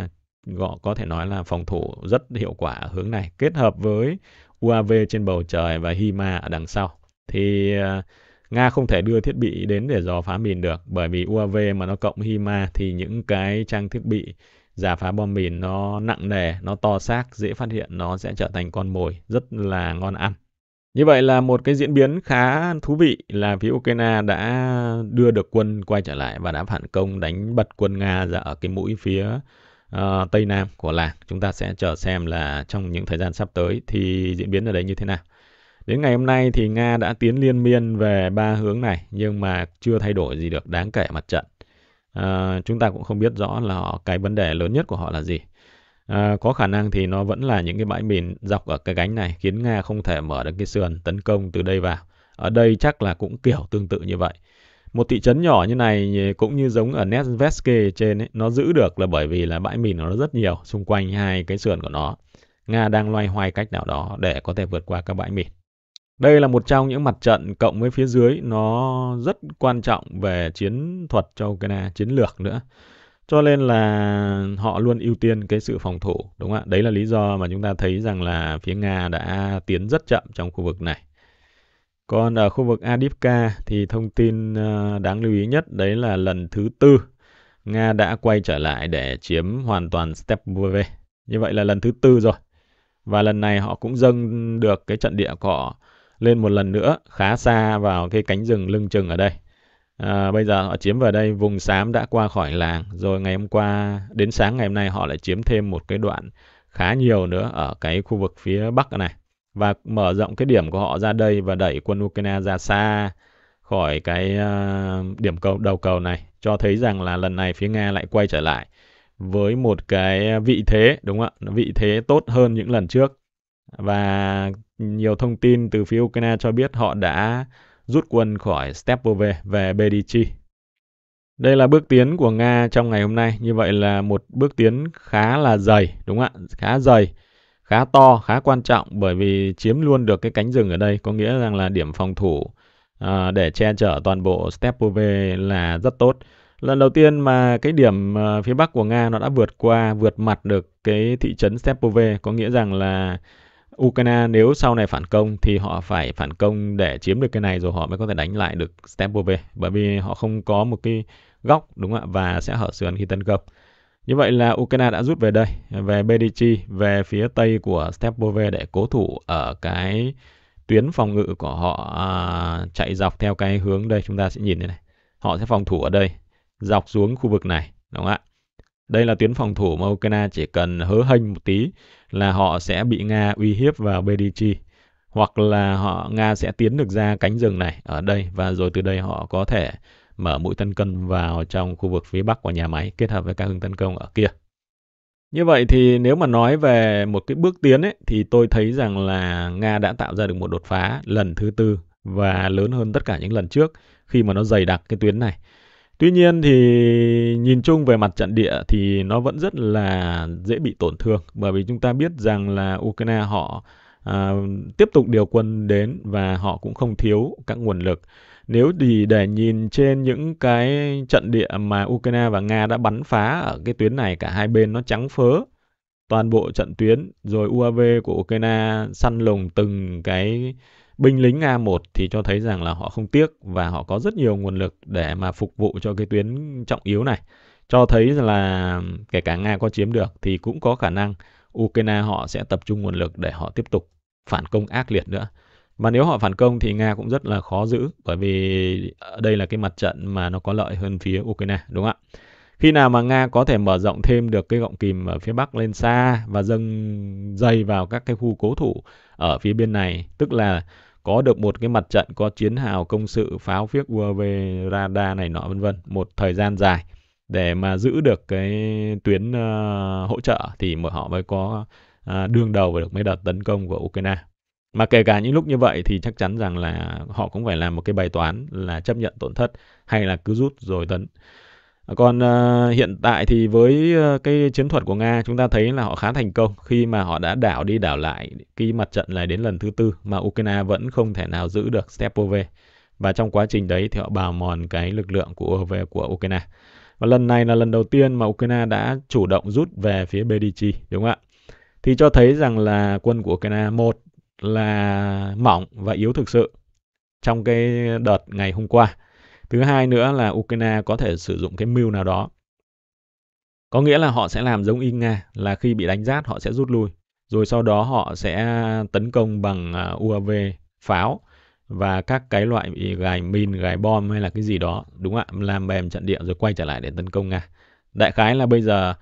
họ có thể nói là phòng thủ rất hiệu quả ở hướng này kết hợp với UAV trên bầu trời và HIMA ở đằng sau thì à, Nga không thể đưa thiết bị đến để dò phá mìn được bởi vì UAV mà nó cộng HIMA thì những cái trang thiết bị giả phá bom mìn nó nặng nề, nó to xác, dễ phát hiện, nó sẽ trở thành con mồi rất là ngon ăn. Như vậy là một cái diễn biến khá thú vị là phía Ukraine đã đưa được quân quay trở lại và đã phản công đánh bật quân Nga ra ở cái mũi phía uh, Tây Nam của làng. Chúng ta sẽ chờ xem là trong những thời gian sắp tới thì diễn biến ở đấy như thế nào. Đến ngày hôm nay thì Nga đã tiến liên miên về ba hướng này nhưng mà chưa thay đổi gì được đáng kể mặt trận. À, chúng ta cũng không biết rõ là họ, cái vấn đề lớn nhất của họ là gì. À, có khả năng thì nó vẫn là những cái bãi mìn dọc ở cái gánh này khiến Nga không thể mở được cái sườn tấn công từ đây vào. Ở đây chắc là cũng kiểu tương tự như vậy. Một thị trấn nhỏ như này cũng như giống ở Nesveske trên ấy, nó giữ được là bởi vì là bãi mìn nó rất nhiều xung quanh hai cái sườn của nó. Nga đang loay hoay cách nào đó để có thể vượt qua các bãi mìn. Đây là một trong những mặt trận cộng với phía dưới nó rất quan trọng về chiến thuật cho Ukraine, chiến lược nữa. Cho nên là họ luôn ưu tiên cái sự phòng thủ, đúng không ạ? Đấy là lý do mà chúng ta thấy rằng là phía Nga đã tiến rất chậm trong khu vực này. Còn ở khu vực Adipka thì thông tin ờ, đáng lưu ý nhất đấy là lần thứ tư Nga đã quay trở lại để chiếm hoàn toàn Stepvove. Như vậy là lần thứ tư rồi. Và lần này họ cũng dâng được cái trận địa của họ lên một lần nữa khá xa vào cái cánh rừng lưng chừng ở đây. À, bây giờ họ chiếm vào đây vùng xám đã qua khỏi làng rồi ngày hôm qua đến sáng ngày hôm nay họ lại chiếm thêm một cái đoạn khá nhiều nữa ở cái khu vực phía bắc này và mở rộng cái điểm của họ ra đây và đẩy quân Ukraine ra xa khỏi cái uh, điểm cầu đầu cầu này cho thấy rằng là lần này phía Nga lại quay trở lại với một cái vị thế đúng không ạ? Vị thế tốt hơn những lần trước và nhiều thông tin từ phía Ukraine cho biết họ đã rút quân khỏi Stepove về Bedichi. Đây là bước tiến của Nga trong ngày hôm nay. Như vậy là một bước tiến khá là dày, đúng không ạ? Khá dày, khá to, khá quan trọng bởi vì chiếm luôn được cái cánh rừng ở đây. Có nghĩa rằng là điểm phòng thủ à, để che chở toàn bộ Stepove là rất tốt. Lần đầu tiên mà cái điểm à, phía bắc của Nga nó đã vượt qua, vượt mặt được cái thị trấn Stepove. Có nghĩa rằng là Ukraine nếu sau này phản công thì họ phải phản công để chiếm được cái này rồi họ mới có thể đánh lại được Stepove bởi vì họ không có một cái góc đúng không ạ và sẽ hở sườn khi tấn công. Như vậy là Ukraine đã rút về đây, về Bedichi, về phía tây của Stepove để cố thủ ở cái tuyến phòng ngự của họ à, chạy dọc theo cái hướng đây chúng ta sẽ nhìn đây này. Họ sẽ phòng thủ ở đây, dọc xuống khu vực này, đúng không ạ? Đây là tuyến phòng thủ mà Ukraine chỉ cần hớ hênh một tí là họ sẽ bị Nga uy hiếp vào Bedichi hoặc là họ Nga sẽ tiến được ra cánh rừng này ở đây và rồi từ đây họ có thể mở mũi tấn công vào trong khu vực phía bắc của nhà máy kết hợp với các hướng tấn công ở kia. Như vậy thì nếu mà nói về một cái bước tiến ấy, thì tôi thấy rằng là Nga đã tạo ra được một đột phá lần thứ tư và lớn hơn tất cả những lần trước khi mà nó dày đặc cái tuyến này. Tuy nhiên thì nhìn chung về mặt trận địa thì nó vẫn rất là dễ bị tổn thương bởi vì chúng ta biết rằng là Ukraine họ à, tiếp tục điều quân đến và họ cũng không thiếu các nguồn lực. Nếu thì để nhìn trên những cái trận địa mà Ukraine và Nga đã bắn phá ở cái tuyến này cả hai bên nó trắng phớ toàn bộ trận tuyến rồi UAV của Ukraine săn lùng từng cái binh lính Nga 1 thì cho thấy rằng là họ không tiếc và họ có rất nhiều nguồn lực để mà phục vụ cho cái tuyến trọng yếu này. Cho thấy là kể cả Nga có chiếm được thì cũng có khả năng Ukraine họ sẽ tập trung nguồn lực để họ tiếp tục phản công ác liệt nữa. Mà nếu họ phản công thì Nga cũng rất là khó giữ bởi vì đây là cái mặt trận mà nó có lợi hơn phía Ukraine đúng không ạ? khi nào mà Nga có thể mở rộng thêm được cái gọng kìm ở phía Bắc lên xa và dâng dày vào các cái khu cố thủ ở phía bên này, tức là có được một cái mặt trận có chiến hào công sự pháo phiếc UAV radar này nọ vân vân một thời gian dài để mà giữ được cái tuyến uh, hỗ trợ thì mà họ mới có uh, đương đầu với được mấy đợt tấn công của Ukraine. Mà kể cả những lúc như vậy thì chắc chắn rằng là họ cũng phải làm một cái bài toán là chấp nhận tổn thất hay là cứ rút rồi tấn. Ờ, còn uh, hiện tại thì với uh, cái chiến thuật của Nga chúng ta thấy là họ khá thành công khi mà họ đã đảo đi đảo lại cái mặt trận này đến lần thứ tư mà Ukraine vẫn không thể nào giữ được Stepove. Và trong quá trình đấy thì họ bào mòn cái lực lượng của về của Ukraine. Và lần này là lần đầu tiên mà Ukraine đã chủ động rút về phía Bedichi, đúng không ạ? Thì cho thấy rằng là quân của Ukraine một là mỏng và yếu thực sự trong cái đợt ngày hôm qua Thứ hai nữa là Ukraine có thể sử dụng cái mưu nào đó. Có nghĩa là họ sẽ làm giống in Nga là khi bị đánh rát họ sẽ rút lui. Rồi sau đó họ sẽ tấn công bằng à, UAV, pháo và các cái loại gài min, gài bom hay là cái gì đó. Đúng không ạ? Làm mềm trận địa rồi quay trở lại để tấn công Nga. Đại khái là bây giờ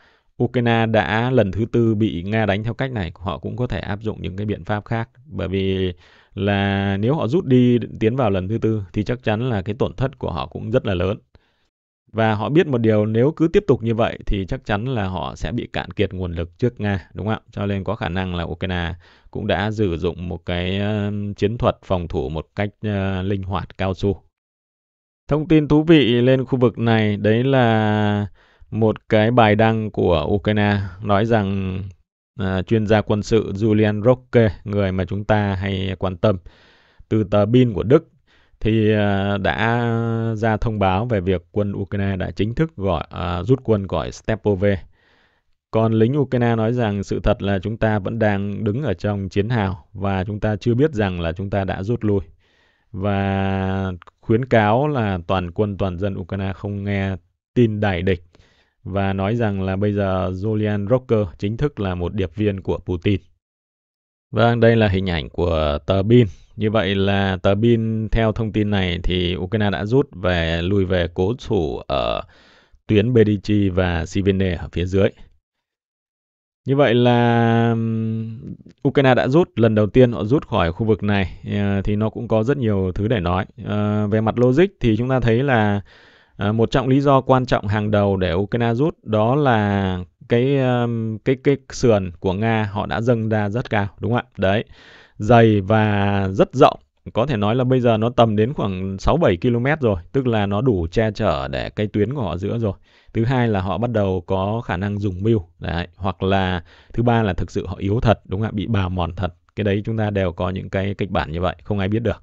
Ukraine đã lần thứ tư bị Nga đánh theo cách này, họ cũng có thể áp dụng những cái biện pháp khác bởi vì là nếu họ rút đi tiến vào lần thứ tư thì chắc chắn là cái tổn thất của họ cũng rất là lớn. Và họ biết một điều nếu cứ tiếp tục như vậy thì chắc chắn là họ sẽ bị cạn kiệt nguồn lực trước Nga, đúng không ạ? Cho nên có khả năng là Ukraine cũng đã sử dụng một cái ờ, chiến thuật phòng thủ một cách ờ, linh hoạt cao su. Thông tin thú vị lên khu vực này đấy là một cái bài đăng của Ukraine nói rằng à, chuyên gia quân sự Julian Rocke, người mà chúng ta hay quan tâm từ tờ Bin của Đức thì ờ, đã ra thông báo về việc quân Ukraine đã chính thức gọi à, rút quân gọi Stepove. Còn lính Ukraine nói rằng sự thật là chúng ta vẫn đang đứng ở trong chiến hào và chúng ta chưa biết rằng là chúng ta đã rút lui. Và khuyến cáo là toàn quân toàn dân Ukraine không nghe tin đại địch và nói rằng là bây giờ Julian Rocker chính thức là một điệp viên của Putin. Vâng, đây là hình ảnh của tờ Bin. Như vậy là tờ Bin theo thông tin này thì Ukraine đã rút về lùi về cố thủ ở tuyến Bedichi và Sivine ở phía dưới. Như vậy là Ukraine đã rút lần đầu tiên họ rút khỏi khu vực này ờ, thì nó cũng có rất nhiều thứ để nói. Ờ, về mặt logic thì chúng ta thấy là Ờ, một trong lý do quan trọng hàng đầu để Ukraine rút đó là cái cái cái sườn của Nga họ đã dâng ra rất cao đúng không ạ? Đấy. Dày và rất rộng, có thể nói là bây giờ nó tầm đến khoảng 6 7 km rồi, tức là nó đủ che chở để cái tuyến của họ giữa rồi. Thứ hai là họ bắt đầu có khả năng dùng mưu đấy, hoặc là thứ ba là thực sự họ yếu thật đúng không ạ? Bị bào mòn thật. Cái đấy chúng ta đều có những cái kịch bản như vậy, không ai biết được.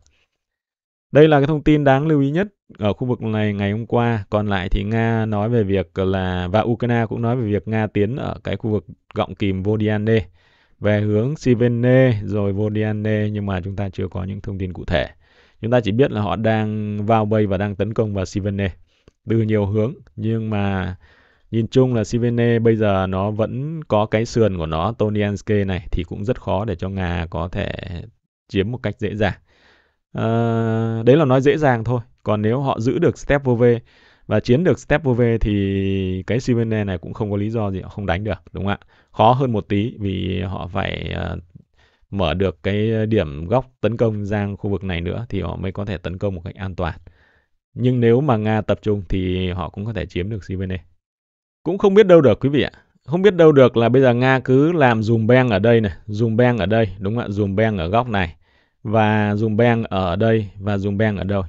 Đây là cái thông tin đáng lưu ý nhất ở khu vực này ngày hôm qua. Còn lại thì Nga nói về việc là và Ukraine cũng nói về việc Nga tiến ở cái khu vực gọng kìm Vodiane về hướng Sivene rồi Vodiane nhưng mà chúng ta chưa có những thông tin cụ thể. Chúng ta chỉ biết là họ đang vào bay và đang tấn công vào Sivene từ nhiều hướng nhưng mà nhìn chung là Sivene bây giờ nó vẫn có cái sườn của nó Tonianske này thì cũng rất khó để cho Nga có thể chiếm một cách dễ dàng. Ờ, đấy là nói dễ dàng thôi. Còn nếu họ giữ được step vô về và chiến được step vô về thì cái Simone này cũng không có lý do gì họ không đánh được, đúng không ạ? Khó hơn một tí vì họ phải uh, mở được cái điểm góc tấn công sang khu vực này nữa thì họ mới có thể tấn công một cách an toàn. Nhưng nếu mà Nga tập trung thì họ cũng có thể chiếm được Simone. Cũng không biết đâu được quý vị ạ. Không biết đâu được là bây giờ Nga cứ làm dùm beng ở đây này, dùm beng ở đây, đúng không ạ? Dùm beng ở góc này và dùng beng ở đây và dùng beng ở đây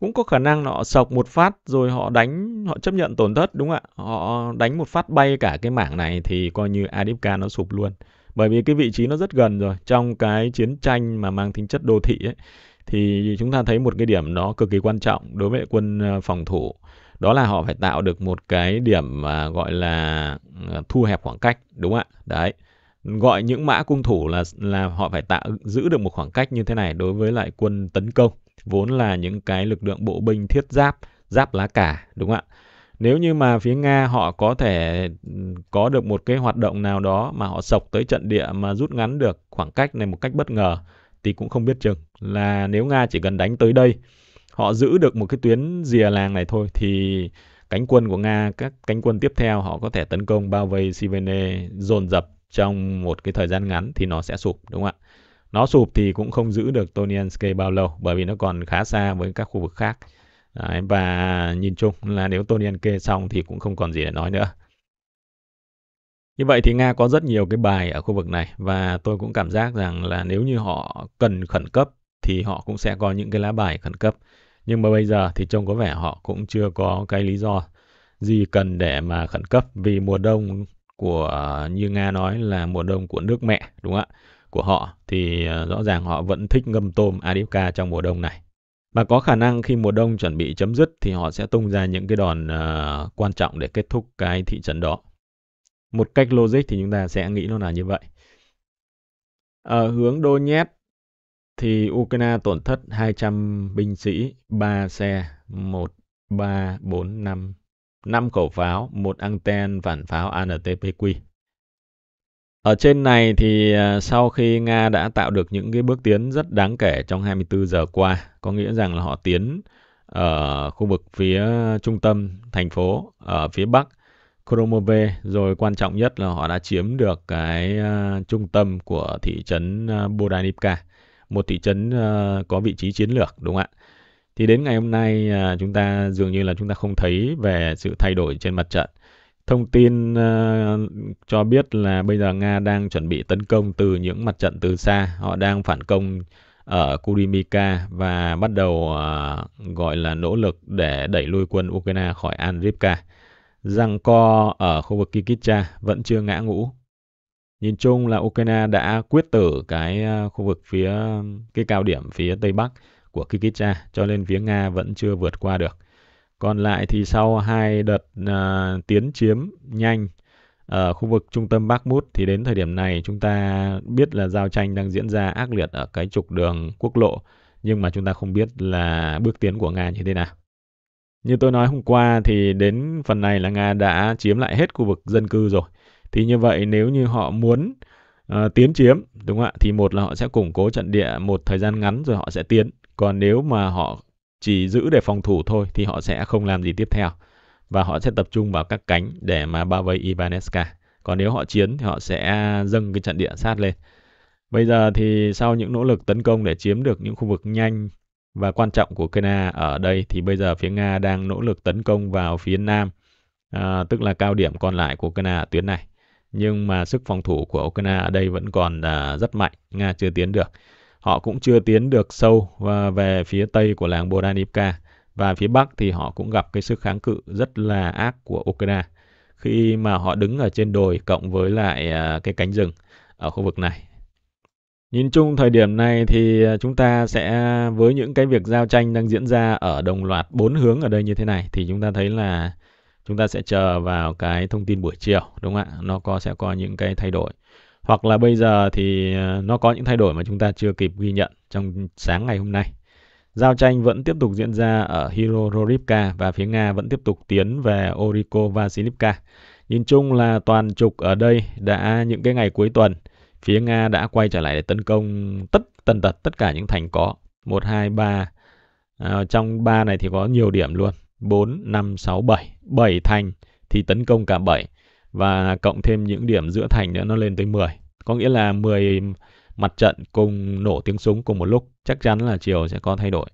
cũng có khả năng họ sọc một phát rồi họ đánh họ chấp nhận tổn thất đúng không ạ họ đánh một phát bay cả cái mảng này thì coi như Adipka nó sụp luôn bởi vì cái vị trí nó rất gần rồi trong cái chiến tranh mà mang tính chất đô thị ấy thì chúng ta thấy một cái điểm nó cực kỳ quan trọng đối với quân ờ, phòng thủ đó là họ phải tạo được một cái điểm ờ, gọi là ờ, thu hẹp khoảng cách đúng không ạ đấy gọi những mã cung thủ là là họ phải tạo giữ được một khoảng cách như thế này đối với lại quân tấn công vốn là những cái lực lượng bộ binh thiết giáp giáp lá cả đúng không ạ nếu như mà phía nga họ có thể có được một cái hoạt động nào đó mà họ sộc tới trận địa mà rút ngắn được khoảng cách này một cách bất ngờ thì cũng không biết chừng là nếu nga chỉ cần đánh tới đây họ giữ được một cái tuyến rìa làng này thôi thì cánh quân của nga các cánh quân tiếp theo họ có thể tấn công bao vây Sivene dồn dập trong một cái thời gian ngắn thì nó sẽ sụp đúng không ạ? Nó sụp thì cũng không giữ được Tonianske bao lâu bởi vì nó còn khá xa với các khu vực khác. Đấy, và nhìn chung là nếu Tonianke xong thì cũng không còn gì để nói nữa. Như vậy thì Nga có rất nhiều cái bài ở khu vực này và tôi cũng cảm giác rằng là nếu như họ cần khẩn cấp thì họ cũng sẽ có những cái lá bài khẩn cấp. Nhưng mà bây giờ thì trông có vẻ họ cũng chưa có cái lý do gì cần để mà khẩn cấp vì mùa đông của à, như Nga nói là mùa đông của nước mẹ đúng không ạ? Của họ thì à, rõ ràng họ vẫn thích ngâm tôm Adiopka trong mùa đông này. Và có khả năng khi mùa đông chuẩn bị chấm dứt thì họ sẽ tung ra những cái đòn uh, quan trọng để kết thúc cái thị trấn đó. Một cách logic thì chúng ta sẽ nghĩ nó là như vậy. Ở hướng Donetsk thì Ukraine tổn thất 200 binh sĩ, 3 xe, 1, 3, 4, 5, 5 khẩu pháo, một anten phản pháo ANTPQ. Ở trên này thì à, sau khi Nga đã tạo được những cái bước tiến rất đáng kể trong 24 giờ qua, có nghĩa rằng là họ tiến ở ờ, khu vực phía trung tâm thành phố ở phía bắc Kromove rồi quan trọng nhất là họ đã chiếm được cái à, trung tâm của thị trấn uh, một thị trấn có vị trí chiến lược đúng không ạ? thì đến ngày hôm nay à, chúng ta dường như là chúng ta không thấy về sự thay đổi trên mặt trận thông tin à, cho biết là bây giờ nga đang chuẩn bị tấn công từ những mặt trận từ xa họ đang phản công ở Kurimika và bắt đầu à, gọi là nỗ lực để đẩy lui quân Ukraine khỏi Andrivka. Rằng co ở khu vực Kikicha vẫn chưa ngã ngũ. Nhìn chung là Ukraine đã quyết tử cái khu vực phía cái cao điểm phía Tây Bắc của Kikitcha cho nên phía Nga vẫn chưa vượt qua được. Còn lại thì sau hai đợt uh, tiến chiếm nhanh ở khu vực trung tâm Bakhmut thì đến thời điểm này chúng ta biết là giao tranh đang diễn ra ác liệt ở cái trục đường quốc lộ nhưng mà chúng ta không biết là bước tiến của Nga như thế nào. Như tôi nói hôm qua thì đến phần này là Nga đã chiếm lại hết khu vực dân cư rồi. Thì như vậy nếu như họ muốn uh, tiến chiếm, đúng không ạ? Thì một là họ sẽ củng cố trận địa một thời gian ngắn rồi họ sẽ tiến. Còn nếu mà họ chỉ giữ để phòng thủ thôi thì họ sẽ không làm gì tiếp theo và họ sẽ tập trung vào các cánh để mà bao vây Ivaneska. Còn nếu họ chiến thì họ sẽ dâng cái trận địa sát lên. Bây giờ thì sau những nỗ lực tấn công để chiếm được những khu vực nhanh và quan trọng của Kena ở đây thì bây giờ phía Nga đang nỗ lực tấn công vào phía Nam, à, tức là cao điểm còn lại của Kena ở tuyến này. Nhưng mà sức phòng thủ của Ukraine ở đây vẫn còn à, rất mạnh, Nga chưa tiến được. Họ cũng chưa tiến được sâu ờ, về phía tây của làng Bodanivka và phía bắc thì họ cũng gặp cái sức kháng cự rất là ác của Ukraine khi mà họ đứng ở trên đồi cộng với lại ờ, cái cánh rừng ở khu vực này. Nhìn chung thời điểm này thì ờ, chúng ta sẽ với những cái việc giao tranh đang diễn ra ở đồng loạt bốn hướng ở đây như thế này thì chúng ta thấy là chúng ta sẽ chờ vào cái thông tin buổi chiều đúng không ạ? Nó có sẽ có những cái thay đổi hoặc là bây giờ thì ờ, nó có những thay đổi mà chúng ta chưa kịp ghi nhận trong sáng ngày hôm nay. Giao tranh vẫn tiếp tục diễn ra ở Hirorivka và phía Nga vẫn tiếp tục tiến về Oriko Vasilivka. Nhìn chung là toàn trục ở đây đã những cái ngày cuối tuần, phía Nga đã quay trở lại để tấn công tất tần tật tất cả những thành có. 1, 2, 3. À, trong 3 này thì có nhiều điểm luôn. 4, 5, 6, 7. 7 thành thì tấn công cả 7 và cộng thêm những điểm giữa thành nữa nó lên tới 10. Có nghĩa là 10 mặt trận cùng nổ tiếng súng cùng một lúc, chắc chắn là chiều sẽ có thay đổi.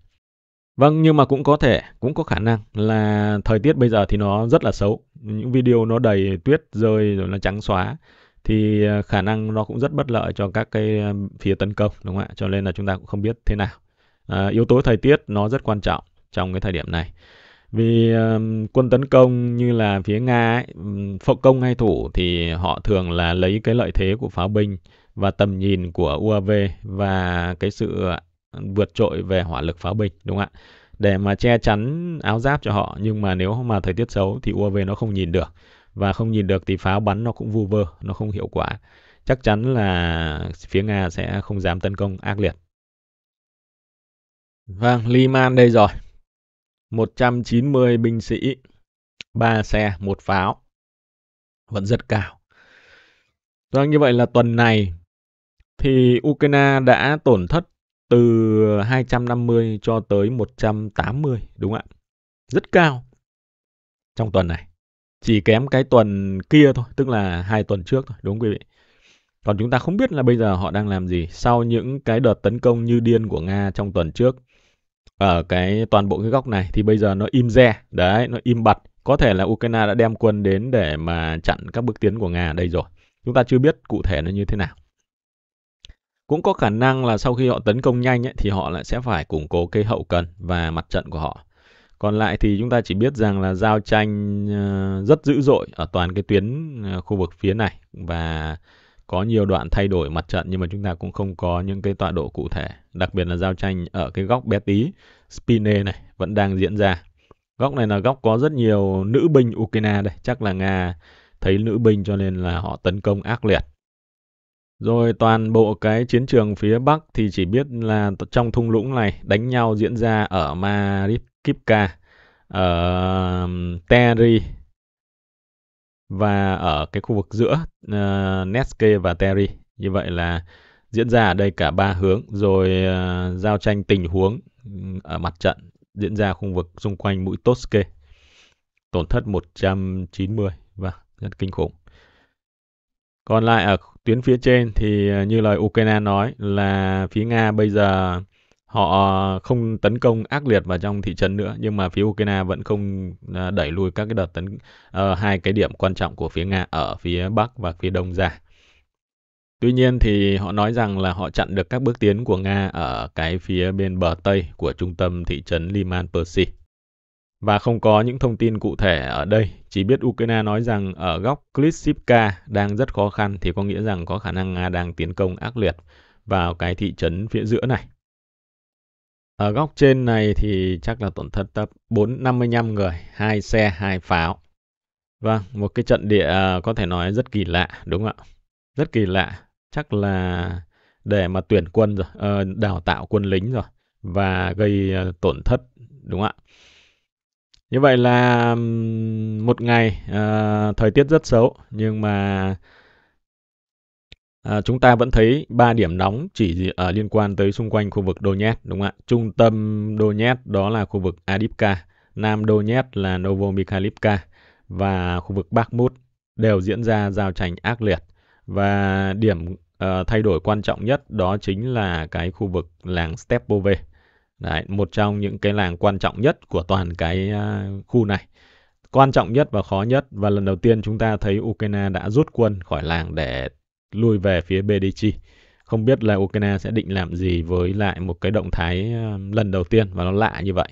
Vâng, nhưng mà cũng có thể, cũng có khả năng là thời tiết bây giờ thì nó rất là xấu. Những video nó đầy tuyết rơi rồi nó trắng xóa thì ờ, khả năng nó cũng rất bất lợi cho các cái ờ, phía tấn công đúng không ạ? Cho nên là chúng ta cũng không biết thế nào. À, yếu tố thời tiết nó rất quan trọng trong cái thời điểm này vì quân tấn công như là phía nga ấy, phậu công hay thủ thì họ thường là lấy cái lợi thế của pháo binh và tầm nhìn của uav và cái sự ờ, vượt trội về hỏa lực pháo binh đúng không ạ để mà che chắn áo giáp cho họ nhưng mà nếu mà thời tiết xấu thì uav nó không nhìn được và không nhìn được thì pháo bắn nó cũng vu vơ nó không hiệu quả chắc chắn là phía nga sẽ không dám tấn công ác liệt vâng liman đây rồi 190 binh sĩ, 3 xe, một pháo. Vẫn rất cao. Vâng, như vậy là tuần này thì Ukraine đã tổn thất từ 250 cho tới 180, đúng ạ? Rất cao trong tuần này. Chỉ kém cái tuần kia thôi, tức là hai tuần trước thôi, đúng quý vị? Còn chúng ta không biết là bây giờ họ đang làm gì sau những cái đợt tấn công như điên của Nga trong tuần trước ở cái toàn bộ cái góc này thì bây giờ nó im re đấy nó im bặt có thể là Ukraine đã đem quân đến để mà chặn các bước tiến của Nga ở đây rồi chúng ta chưa biết cụ thể nó như thế nào cũng có khả năng là sau khi họ tấn công nhanh ấy, thì họ lại sẽ phải củng cố cái hậu cần và mặt trận của họ còn lại thì chúng ta chỉ biết rằng là giao tranh ờ, rất dữ dội ở toàn cái tuyến ờ, khu vực phía này và có nhiều đoạn thay đổi mặt trận nhưng mà chúng ta cũng không có những cái tọa độ cụ thể. Đặc biệt là giao tranh ở cái góc bé tí Spine này vẫn đang diễn ra. Góc này là góc có rất nhiều nữ binh Ukraine đây. Chắc là Nga thấy nữ binh cho nên là họ tấn công ác liệt. Rồi toàn bộ cái chiến trường phía Bắc thì chỉ biết là trong thung lũng này đánh nhau diễn ra ở Marivka, ở Terry và ở cái khu vực giữa uh, ờ, Netske và Terry. Như vậy là diễn ra ở đây cả ba hướng rồi uh, giao tranh tình huống ừ, ở mặt trận diễn ra khu vực xung quanh mũi Toske. Tổn thất 190 và vâng, rất kinh khủng. Còn lại ở tuyến phía trên thì ờ, như lời Ukraine nói là phía Nga bây giờ họ ờ, không tấn công ác liệt vào trong thị trấn nữa nhưng mà phía Ukraine vẫn không ờ, đẩy lùi các cái đợt tấn uh, hai cái điểm quan trọng của phía Nga ở phía bắc và phía đông ra. Tuy nhiên thì họ nói rằng là họ chặn được các bước tiến của Nga ở cái phía bên bờ tây của trung tâm thị trấn Liman Persi. Và không có những thông tin cụ thể ở đây, chỉ biết Ukraine nói rằng ở góc Klitsivka đang rất khó khăn thì có nghĩa rằng có khả năng Nga đang tiến công ác liệt vào cái thị trấn phía giữa này. Ở góc trên này thì chắc là tổn thất tập 4 55 người, hai xe, hai pháo. Vâng, một cái trận địa à, có thể nói rất kỳ lạ, đúng không ạ? Rất kỳ lạ, chắc là để mà tuyển quân rồi, ờ, đào tạo quân lính rồi và gây à, tổn thất, đúng không ạ? Như vậy là một ngày à, thời tiết rất xấu nhưng mà à, chúng ta vẫn thấy ba điểm nóng chỉ ở à, liên quan tới xung quanh khu vực Donetsk đúng không ạ? Trung tâm Donetsk đó là khu vực Adipka, Nam Donetsk là Novomikhailivka và khu vực Bakhmut đều diễn ra giao tranh ác liệt và điểm uh, thay đổi quan trọng nhất đó chính là cái khu vực làng Stepove. Đấy, một trong những cái làng quan trọng nhất của toàn cái uh, khu này. Quan trọng nhất và khó nhất và lần đầu tiên chúng ta thấy Ukraine đã rút quân khỏi làng để lui về phía BDC, Không biết là Ukraine sẽ định làm gì với lại một cái động thái ờ, lần đầu tiên và nó lạ như vậy.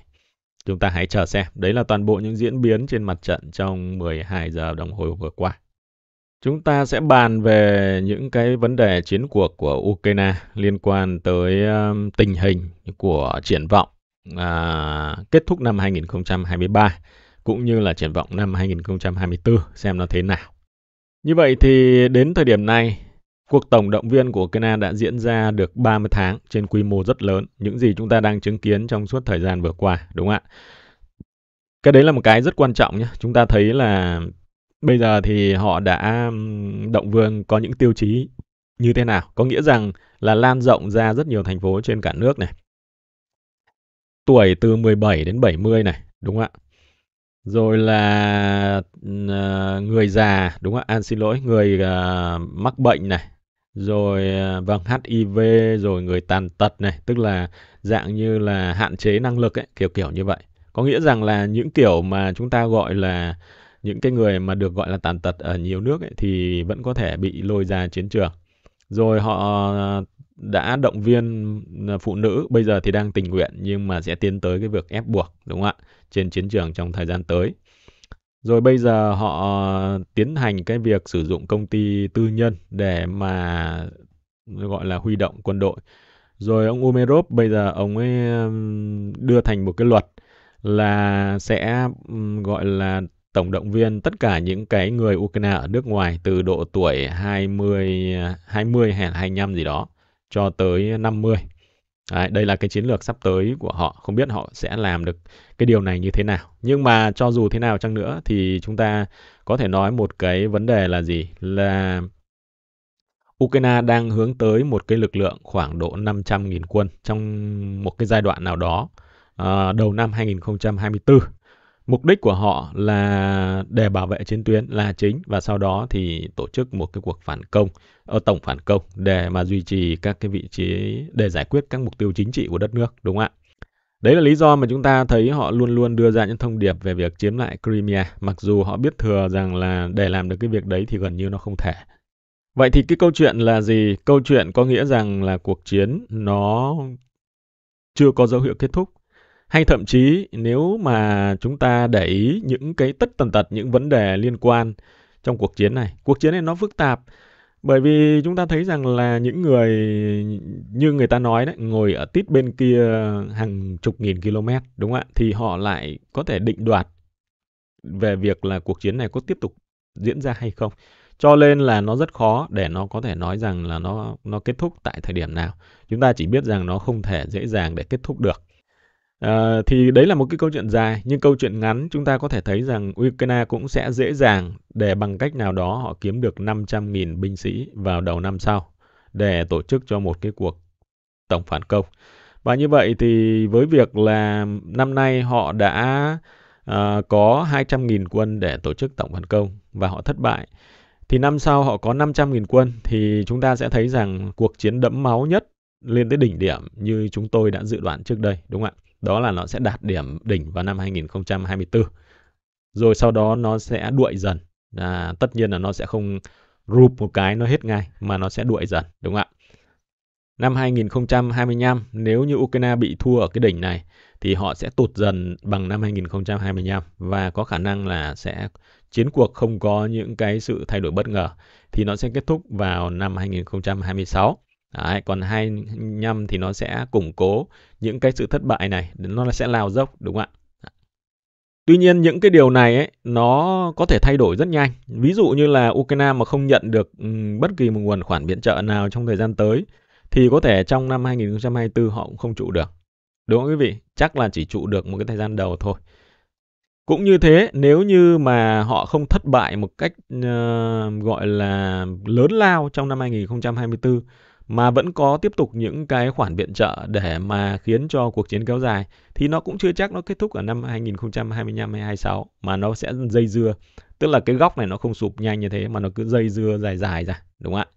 Chúng ta hãy chờ xem. Đấy là toàn bộ những diễn biến trên mặt trận trong 12 giờ đồng hồ vừa qua. Chúng ta sẽ bàn về những cái vấn đề chiến cuộc của Ukraine liên quan tới ờ, tình hình của triển vọng à, kết thúc năm 2023 cũng như là triển vọng năm 2024 xem nó thế nào. Như vậy thì đến thời điểm này Cuộc tổng động viên của Kena đã diễn ra được 30 tháng trên quy mô rất lớn, những gì chúng ta đang chứng kiến trong suốt thời gian vừa qua, đúng không ạ? Cái đấy là một cái rất quan trọng nhé. Chúng ta thấy là bây giờ thì họ đã động viên có những tiêu chí như thế nào? Có nghĩa rằng là lan rộng ra rất nhiều thành phố trên cả nước này. Tuổi từ 17 đến 70 này, đúng không ạ? rồi là ờ, người già đúng không ạ à, xin lỗi người uh, mắc bệnh này rồi à, vâng HIV rồi người tàn tật này tức là dạng như là hạn chế năng lực ấy kiểu kiểu như vậy có nghĩa rằng là những kiểu mà chúng ta gọi là những cái người mà được gọi là tàn tật ở nhiều nước ấy, thì vẫn có thể bị lôi ra chiến trường rồi họ à, đã động viên à, phụ nữ bây giờ thì đang tình nguyện nhưng mà sẽ tiến tới cái việc ép buộc đúng không ạ trên chiến trường trong thời gian tới rồi bây giờ họ ờ, tiến hành cái việc sử dụng công ty tư nhân để mà gọi là huy động quân đội. Rồi ông Umerov bây giờ ông ấy đưa thành một cái luật là sẽ gọi là tổng động viên tất cả những cái người Ukraine ở nước ngoài từ độ tuổi 20 20 hay 25 gì đó cho tới 50 Đấy, đây là cái chiến lược sắp tới của họ, không biết họ sẽ làm được cái điều này như thế nào. Nhưng mà cho dù thế nào chăng nữa thì chúng ta có thể nói một cái vấn đề là gì? Là Ukraine đang hướng tới một cái lực lượng khoảng độ 500.000 quân trong một cái giai đoạn nào đó à, đầu năm 2024 mục đích của họ là để bảo vệ chiến tuyến là chính và sau đó thì tổ chức một cái cuộc phản công ở ờ, tổng phản công để mà duy trì các cái vị trí để giải quyết các mục tiêu chính trị của đất nước đúng không ạ Đấy là lý do mà chúng ta thấy họ luôn luôn đưa ra những thông điệp về việc chiếm lại Crimea, mặc dù họ biết thừa rằng là để làm được cái việc đấy thì gần như nó không thể. Vậy thì cái câu chuyện là gì? Câu chuyện có nghĩa rằng là cuộc chiến nó chưa có dấu hiệu kết thúc hay thậm chí nếu mà chúng ta để ý những cái tất tần tật những vấn đề liên quan trong cuộc chiến này cuộc chiến này nó phức tạp bởi vì chúng ta thấy rằng là những người như người ta nói đấy ngồi ở tít bên kia hàng chục nghìn km đúng không ạ thì họ lại có thể định đoạt về việc là cuộc chiến này có tiếp tục diễn ra hay không cho nên là nó rất khó để nó có thể nói rằng là nó nó kết thúc tại thời điểm nào chúng ta chỉ biết rằng nó không thể dễ dàng để kết thúc được À, thì đấy là một cái câu chuyện dài nhưng câu chuyện ngắn chúng ta có thể thấy rằng Ukraine cũng sẽ dễ dàng để bằng cách nào đó họ kiếm được 500.000 binh sĩ vào đầu năm sau để tổ chức cho một cái cuộc tổng phản công. Và như vậy thì với việc là năm nay họ đã à, có 200.000 quân để tổ chức tổng phản công và họ thất bại. Thì năm sau họ có 500.000 quân thì chúng ta sẽ thấy rằng cuộc chiến đẫm máu nhất lên tới đỉnh điểm như chúng tôi đã dự đoán trước đây, đúng không ạ? đó là nó sẽ đạt điểm đỉnh vào năm 2024 rồi sau đó nó sẽ đuổi dần à, tất nhiên là nó sẽ không rụp một cái nó hết ngay mà nó sẽ đuổi dần đúng không ạ năm 2025 nếu như Ukraine bị thua ở cái đỉnh này thì họ sẽ tụt dần bằng năm 2025 và có khả năng là sẽ chiến cuộc không có những cái sự thay đổi bất ngờ thì nó sẽ kết thúc vào năm 2026. Đấy, còn 25 thì nó sẽ củng cố những cái sự thất bại này, nó sẽ lao dốc đúng không ạ? Tuy nhiên những cái điều này ấy, nó có thể thay đổi rất nhanh. Ví dụ như là Ukraine mà không nhận được ừ, bất kỳ một nguồn khoản viện trợ nào trong thời gian tới thì có thể trong năm 2024 họ cũng không trụ được. Đúng không quý vị? Chắc là chỉ trụ được một cái thời gian đầu thôi. Cũng như thế, nếu như mà họ không thất bại một cách uh, gọi là lớn lao trong năm 2024 mà vẫn có tiếp tục những cái khoản viện trợ để mà khiến cho cuộc chiến kéo dài thì nó cũng chưa chắc nó kết thúc ở năm 2025 hay 26 mà nó sẽ dây dưa. Tức là cái góc này nó không sụp nhanh như thế mà nó cứ dây dưa dài dài ra, đúng không ạ?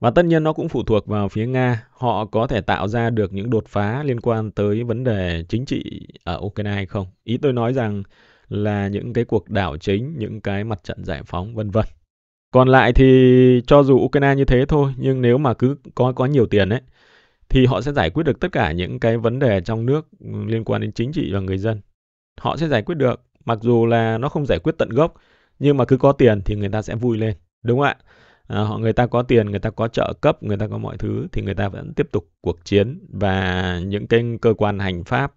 Và tất nhiên nó cũng phụ thuộc vào phía Nga, họ có thể tạo ra được những đột phá liên quan tới vấn đề chính trị ở Ukraine hay không. Ý tôi nói rằng là những cái cuộc đảo chính, những cái mặt trận giải phóng vân vân. Còn lại thì cho dù Ukraine như thế thôi, nhưng nếu mà cứ có có nhiều tiền ấy thì họ sẽ giải quyết được tất cả những cái vấn đề trong nước ừ, liên quan đến chính trị và người dân. Họ sẽ giải quyết được, mặc dù là nó không giải quyết tận gốc, nhưng mà cứ có tiền thì người ta sẽ vui lên, đúng không ạ? À, họ người ta có tiền, người ta có trợ cấp, người ta có mọi thứ thì người ta vẫn tiếp tục cuộc chiến và những cái cơ quan hành pháp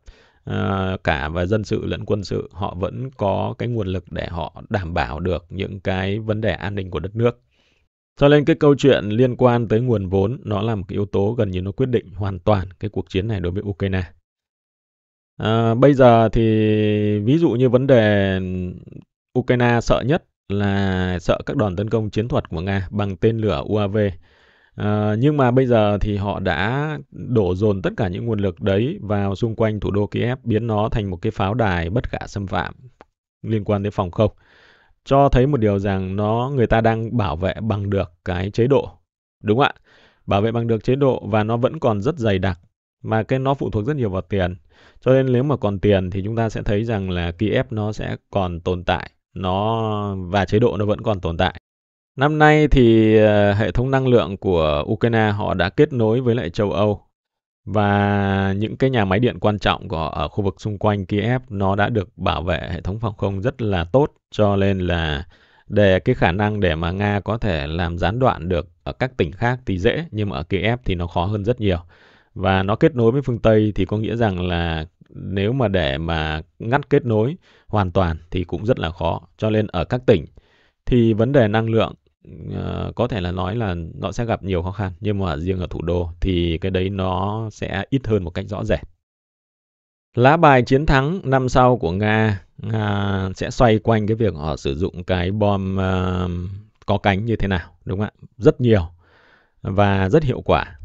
Ờ, cả và dân sự lẫn quân sự họ vẫn có cái nguồn lực để họ đảm bảo được những cái vấn đề an ninh của đất nước cho nên cái câu chuyện liên quan tới nguồn vốn nó là một cái yếu tố gần như nó quyết định hoàn toàn cái cuộc chiến này đối với Ukraine. À, bây giờ thì ví dụ như vấn đề Ukraine sợ nhất là sợ các đòn tấn công chiến thuật của Nga bằng tên lửa UAV Ờ, nhưng mà bây giờ thì họ đã đổ dồn tất cả những nguồn lực đấy vào xung quanh thủ đô Kiev biến nó thành một cái pháo đài bất khả xâm phạm liên quan đến phòng không cho thấy một điều rằng nó người ta đang bảo vệ bằng được cái chế độ đúng ạ bảo vệ bằng được chế độ và nó vẫn còn rất dày đặc mà cái nó phụ thuộc rất nhiều vào tiền cho nên nếu mà còn tiền thì chúng ta sẽ thấy rằng là Kiev nó sẽ còn tồn tại nó và chế độ nó vẫn còn tồn tại Năm nay thì ờ, hệ thống năng lượng của Ukraine họ đã kết nối với lại châu Âu và những cái nhà máy điện quan trọng của họ ở khu vực xung quanh Kiev nó đã được bảo vệ hệ thống phòng không rất là tốt cho nên là để cái khả năng để mà Nga có thể làm gián đoạn được ở các tỉnh khác thì dễ nhưng mà ở Kiev thì nó khó hơn rất nhiều và nó kết nối với phương Tây thì có nghĩa rằng là nếu mà để mà ngắt kết nối hoàn toàn thì cũng rất là khó cho nên ở các tỉnh thì vấn đề năng lượng Ờ, có thể là nói là nó sẽ gặp nhiều khó khăn nhưng mà riêng ở thủ đô thì cái đấy nó sẽ ít hơn một cách rõ rệt. Lá bài chiến thắng năm sau của Nga Nga sẽ xoay quanh cái việc họ sử dụng cái bom uh, có cánh như thế nào, đúng không ạ? Rất nhiều và rất hiệu quả.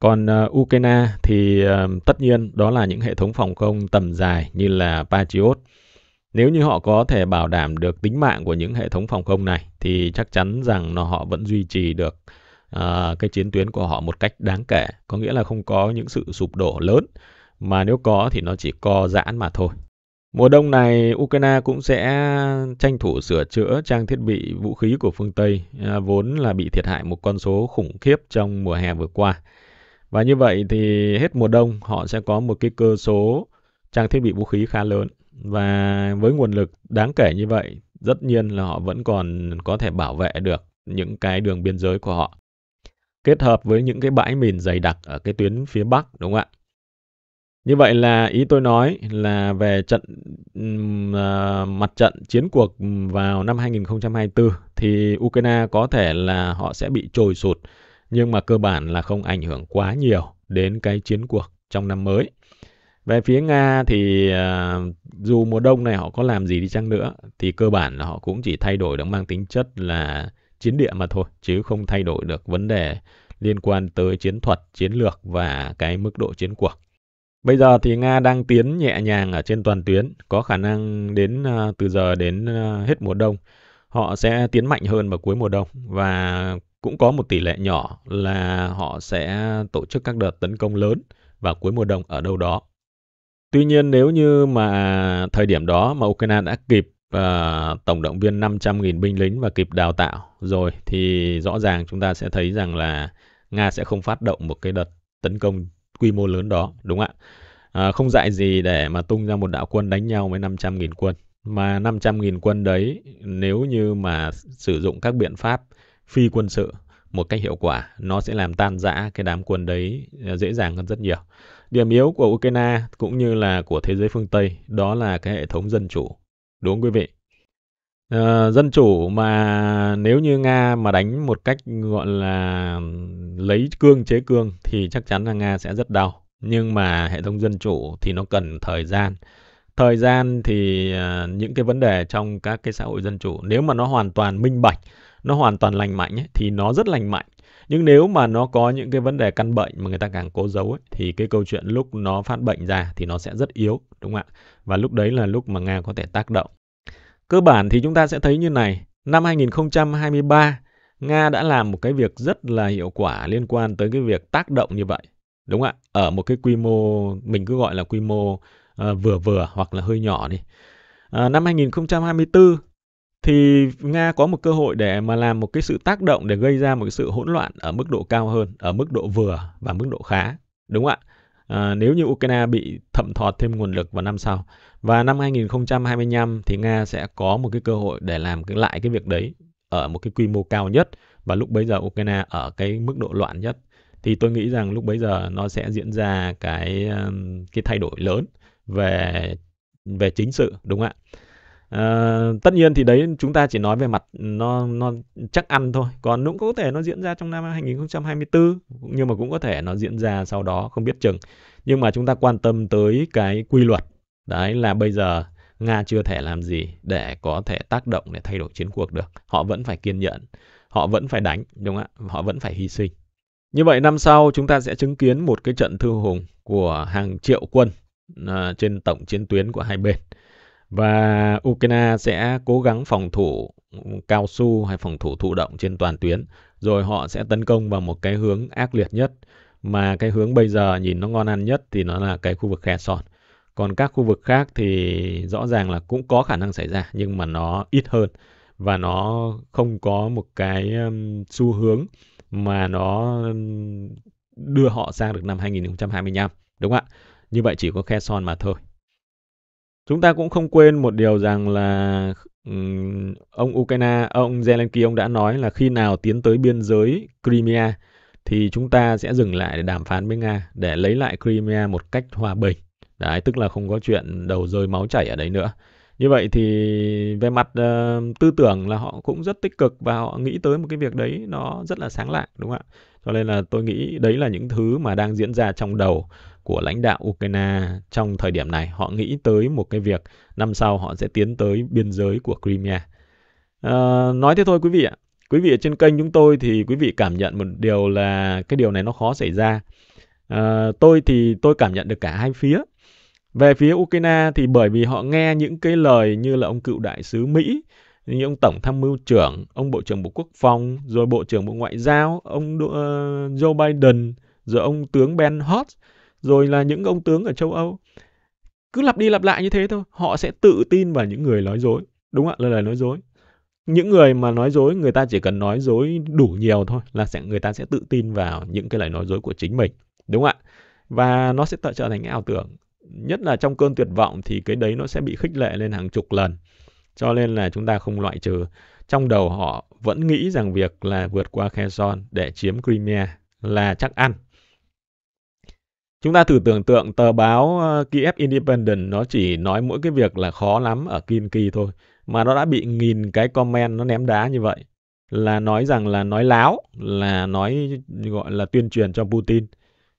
Còn uh, Ukraine thì uh, tất nhiên đó là những hệ thống phòng không tầm dài như là Patriot nếu như họ có thể bảo đảm được tính mạng của những hệ thống phòng không này thì chắc chắn rằng nó họ vẫn duy trì được à, cái chiến tuyến của họ một cách đáng kể, có nghĩa là không có những sự sụp đổ lớn mà nếu có thì nó chỉ co giãn mà thôi. Mùa đông này, Ukraine cũng sẽ tranh thủ sửa chữa trang thiết bị vũ khí của phương Tây, à, vốn là bị thiệt hại một con số khủng khiếp trong mùa hè vừa qua. Và như vậy thì hết mùa đông họ sẽ có một cái cơ số trang thiết bị vũ khí khá lớn và với nguồn lực đáng kể như vậy, rất nhiên là họ vẫn còn có thể bảo vệ được những cái đường biên giới của họ. Kết hợp với những cái bãi mìn dày đặc ở cái tuyến phía Bắc đúng không ạ? Như vậy là ý tôi nói là về trận uh, mặt trận chiến cuộc vào năm 2024 thì Ukraine có thể là họ sẽ bị trồi sụt nhưng mà cơ bản là không ảnh hưởng quá nhiều đến cái chiến cuộc trong năm mới. Về phía Nga thì uh, dù mùa đông này họ có làm gì đi chăng nữa thì cơ bản là họ cũng chỉ thay đổi được mang tính chất là chiến địa mà thôi chứ không thay đổi được vấn đề liên quan tới chiến thuật, chiến lược và cái mức độ chiến cuộc. Bây giờ thì Nga đang tiến nhẹ nhàng ở trên toàn tuyến, có khả năng đến uh, từ giờ đến uh, hết mùa đông, họ sẽ tiến mạnh hơn vào cuối mùa đông và cũng có một tỷ lệ nhỏ là họ sẽ tổ chức các đợt tấn công lớn vào cuối mùa đông ở đâu đó Tuy nhiên nếu như mà thời điểm đó mà Ukraine đã kịp uh, tổng động viên 500.000 binh lính và kịp đào tạo rồi thì rõ ràng chúng ta sẽ thấy rằng là Nga sẽ không phát động một cái đợt tấn công quy mô lớn đó, đúng không ạ? À, không dạy gì để mà tung ra một đạo quân đánh nhau với 500.000 quân. Mà 500.000 quân đấy nếu như mà sử dụng các biện pháp phi quân sự một cách hiệu quả, nó sẽ làm tan rã cái đám quân đấy ờ, dễ dàng hơn rất nhiều. Điểm yếu của Ukraine cũng như là của thế giới phương Tây đó là cái hệ thống dân chủ. Đúng không quý vị? À, dân chủ mà nếu như Nga mà đánh một cách gọi là lấy cương chế cương thì chắc chắn là Nga sẽ rất đau. Nhưng mà hệ thống dân chủ thì nó cần thời gian. Thời gian thì à, những cái vấn đề trong các cái xã hội dân chủ nếu mà nó hoàn toàn minh bạch, nó hoàn toàn lành mạnh ấy, thì nó rất lành mạnh nhưng nếu mà nó có những cái vấn đề căn bệnh mà người ta càng cố giấu ấy, thì cái câu chuyện lúc nó phát bệnh ra thì nó sẽ rất yếu đúng không ạ và lúc đấy là lúc mà nga có thể tác động cơ bản thì chúng ta sẽ thấy như này năm 2023 nga đã làm một cái việc rất là hiệu quả liên quan tới cái việc tác động như vậy đúng không ạ ở một cái quy mô mình cứ gọi là quy mô uh, vừa vừa hoặc là hơi nhỏ đi À, năm 2024 thì Nga có một cơ hội để mà làm một cái sự tác động để gây ra một cái sự hỗn loạn ở mức độ cao hơn, ở mức độ vừa và mức độ khá, đúng không ạ? À, nếu như Ukraine bị thẩm thọt thêm nguồn lực vào năm sau và năm 2025 thì Nga sẽ có một cái cơ hội để làm cái lại cái việc đấy ở một cái quy mô cao nhất và lúc bấy giờ Ukraine ở cái mức độ loạn nhất thì tôi nghĩ rằng lúc bấy giờ nó sẽ diễn ra cái cái thay đổi lớn về về chính sự đúng không ạ? À, tất nhiên thì đấy chúng ta chỉ nói về mặt ừ, nó nó chắc ăn thôi. Còn cũng có thể nó diễn ra trong năm 2024 nhưng mà cũng có thể nó diễn ra sau đó không biết chừng. Nhưng mà chúng ta quan tâm tới cái quy luật. Đấy là bây giờ Nga chưa thể làm gì để có thể tác động để thay đổi chiến cuộc được. Họ vẫn phải kiên nhẫn, họ vẫn phải đánh, đúng không ạ? Họ vẫn phải hy sinh. Như vậy năm sau chúng ta sẽ chứng kiến một cái trận thư hùng của hàng triệu quân uh, trên tổng chiến tuyến của hai bên và Ukraine sẽ cố gắng phòng thủ ừ, cao su hay phòng thủ thụ động trên toàn tuyến rồi họ sẽ tấn công vào một cái hướng ác liệt nhất mà cái hướng bây giờ nhìn nó ngon ăn nhất thì nó là cái khu vực Khe Kherson. Còn các khu vực khác thì rõ ràng là cũng có khả năng xảy ra nhưng mà nó ít hơn và nó không có một cái xu hướng mà nó đưa họ sang được năm 2025 đúng không ạ? Như vậy chỉ có Khe Kherson mà thôi. Chúng ta cũng không quên một điều rằng là um, ông Ukraine, ông Zelensky ông đã nói là khi nào tiến tới biên giới Crimea thì chúng ta sẽ dừng lại để đàm phán với Nga để lấy lại Crimea một cách hòa bình. Đấy, tức là không có chuyện đầu rơi máu chảy ở đấy nữa. Như vậy thì về mặt uh, tư tưởng là họ cũng rất tích cực và họ nghĩ tới một cái việc đấy nó rất là sáng lạ đúng không ạ? Cho nên là tôi nghĩ đấy là những thứ mà đang diễn ra trong đầu của lãnh đạo Ukraine trong thời điểm này. Họ nghĩ tới một cái việc năm sau họ sẽ tiến tới biên giới của Crimea. À, nói thế thôi quý vị ạ. Quý vị ở trên kênh chúng tôi thì quý vị cảm nhận một điều là cái điều này nó khó xảy ra. À, tôi thì tôi cảm nhận được cả hai phía. Về phía Ukraine thì bởi vì họ nghe những cái lời như là ông cựu đại sứ Mỹ, như ông tổng tham mưu trưởng, ông bộ trưởng Bộ Quốc phòng, rồi bộ trưởng Bộ Ngoại giao, ông ờ, Joe Biden, rồi ông tướng Ben Hodges rồi là những ông tướng ở châu Âu. Cứ lặp đi lặp lại như thế thôi, họ sẽ tự tin vào những người nói dối. Đúng ạ, là lời nói dối. Những người mà nói dối, người ta chỉ cần nói dối đủ nhiều thôi là sẽ người ta sẽ tự tin vào những cái lời nói dối của chính mình. Đúng ạ? Và nó sẽ tạo trở thành ảo tưởng. Nhất là trong cơn tuyệt vọng thì cái đấy nó sẽ bị khích lệ lên hàng chục lần. Cho nên là chúng ta không loại trừ trong đầu họ vẫn nghĩ rằng việc là vượt qua Kherson để chiếm Crimea là chắc ăn. Chúng ta thử tưởng tượng tờ báo ờ, Kiev Independent nó chỉ nói mỗi cái việc là khó lắm ở Kinki thôi. Mà nó đã bị nghìn cái comment nó ném đá như vậy. Là nói rằng là nói láo, là nói gọi là tuyên truyền cho Putin.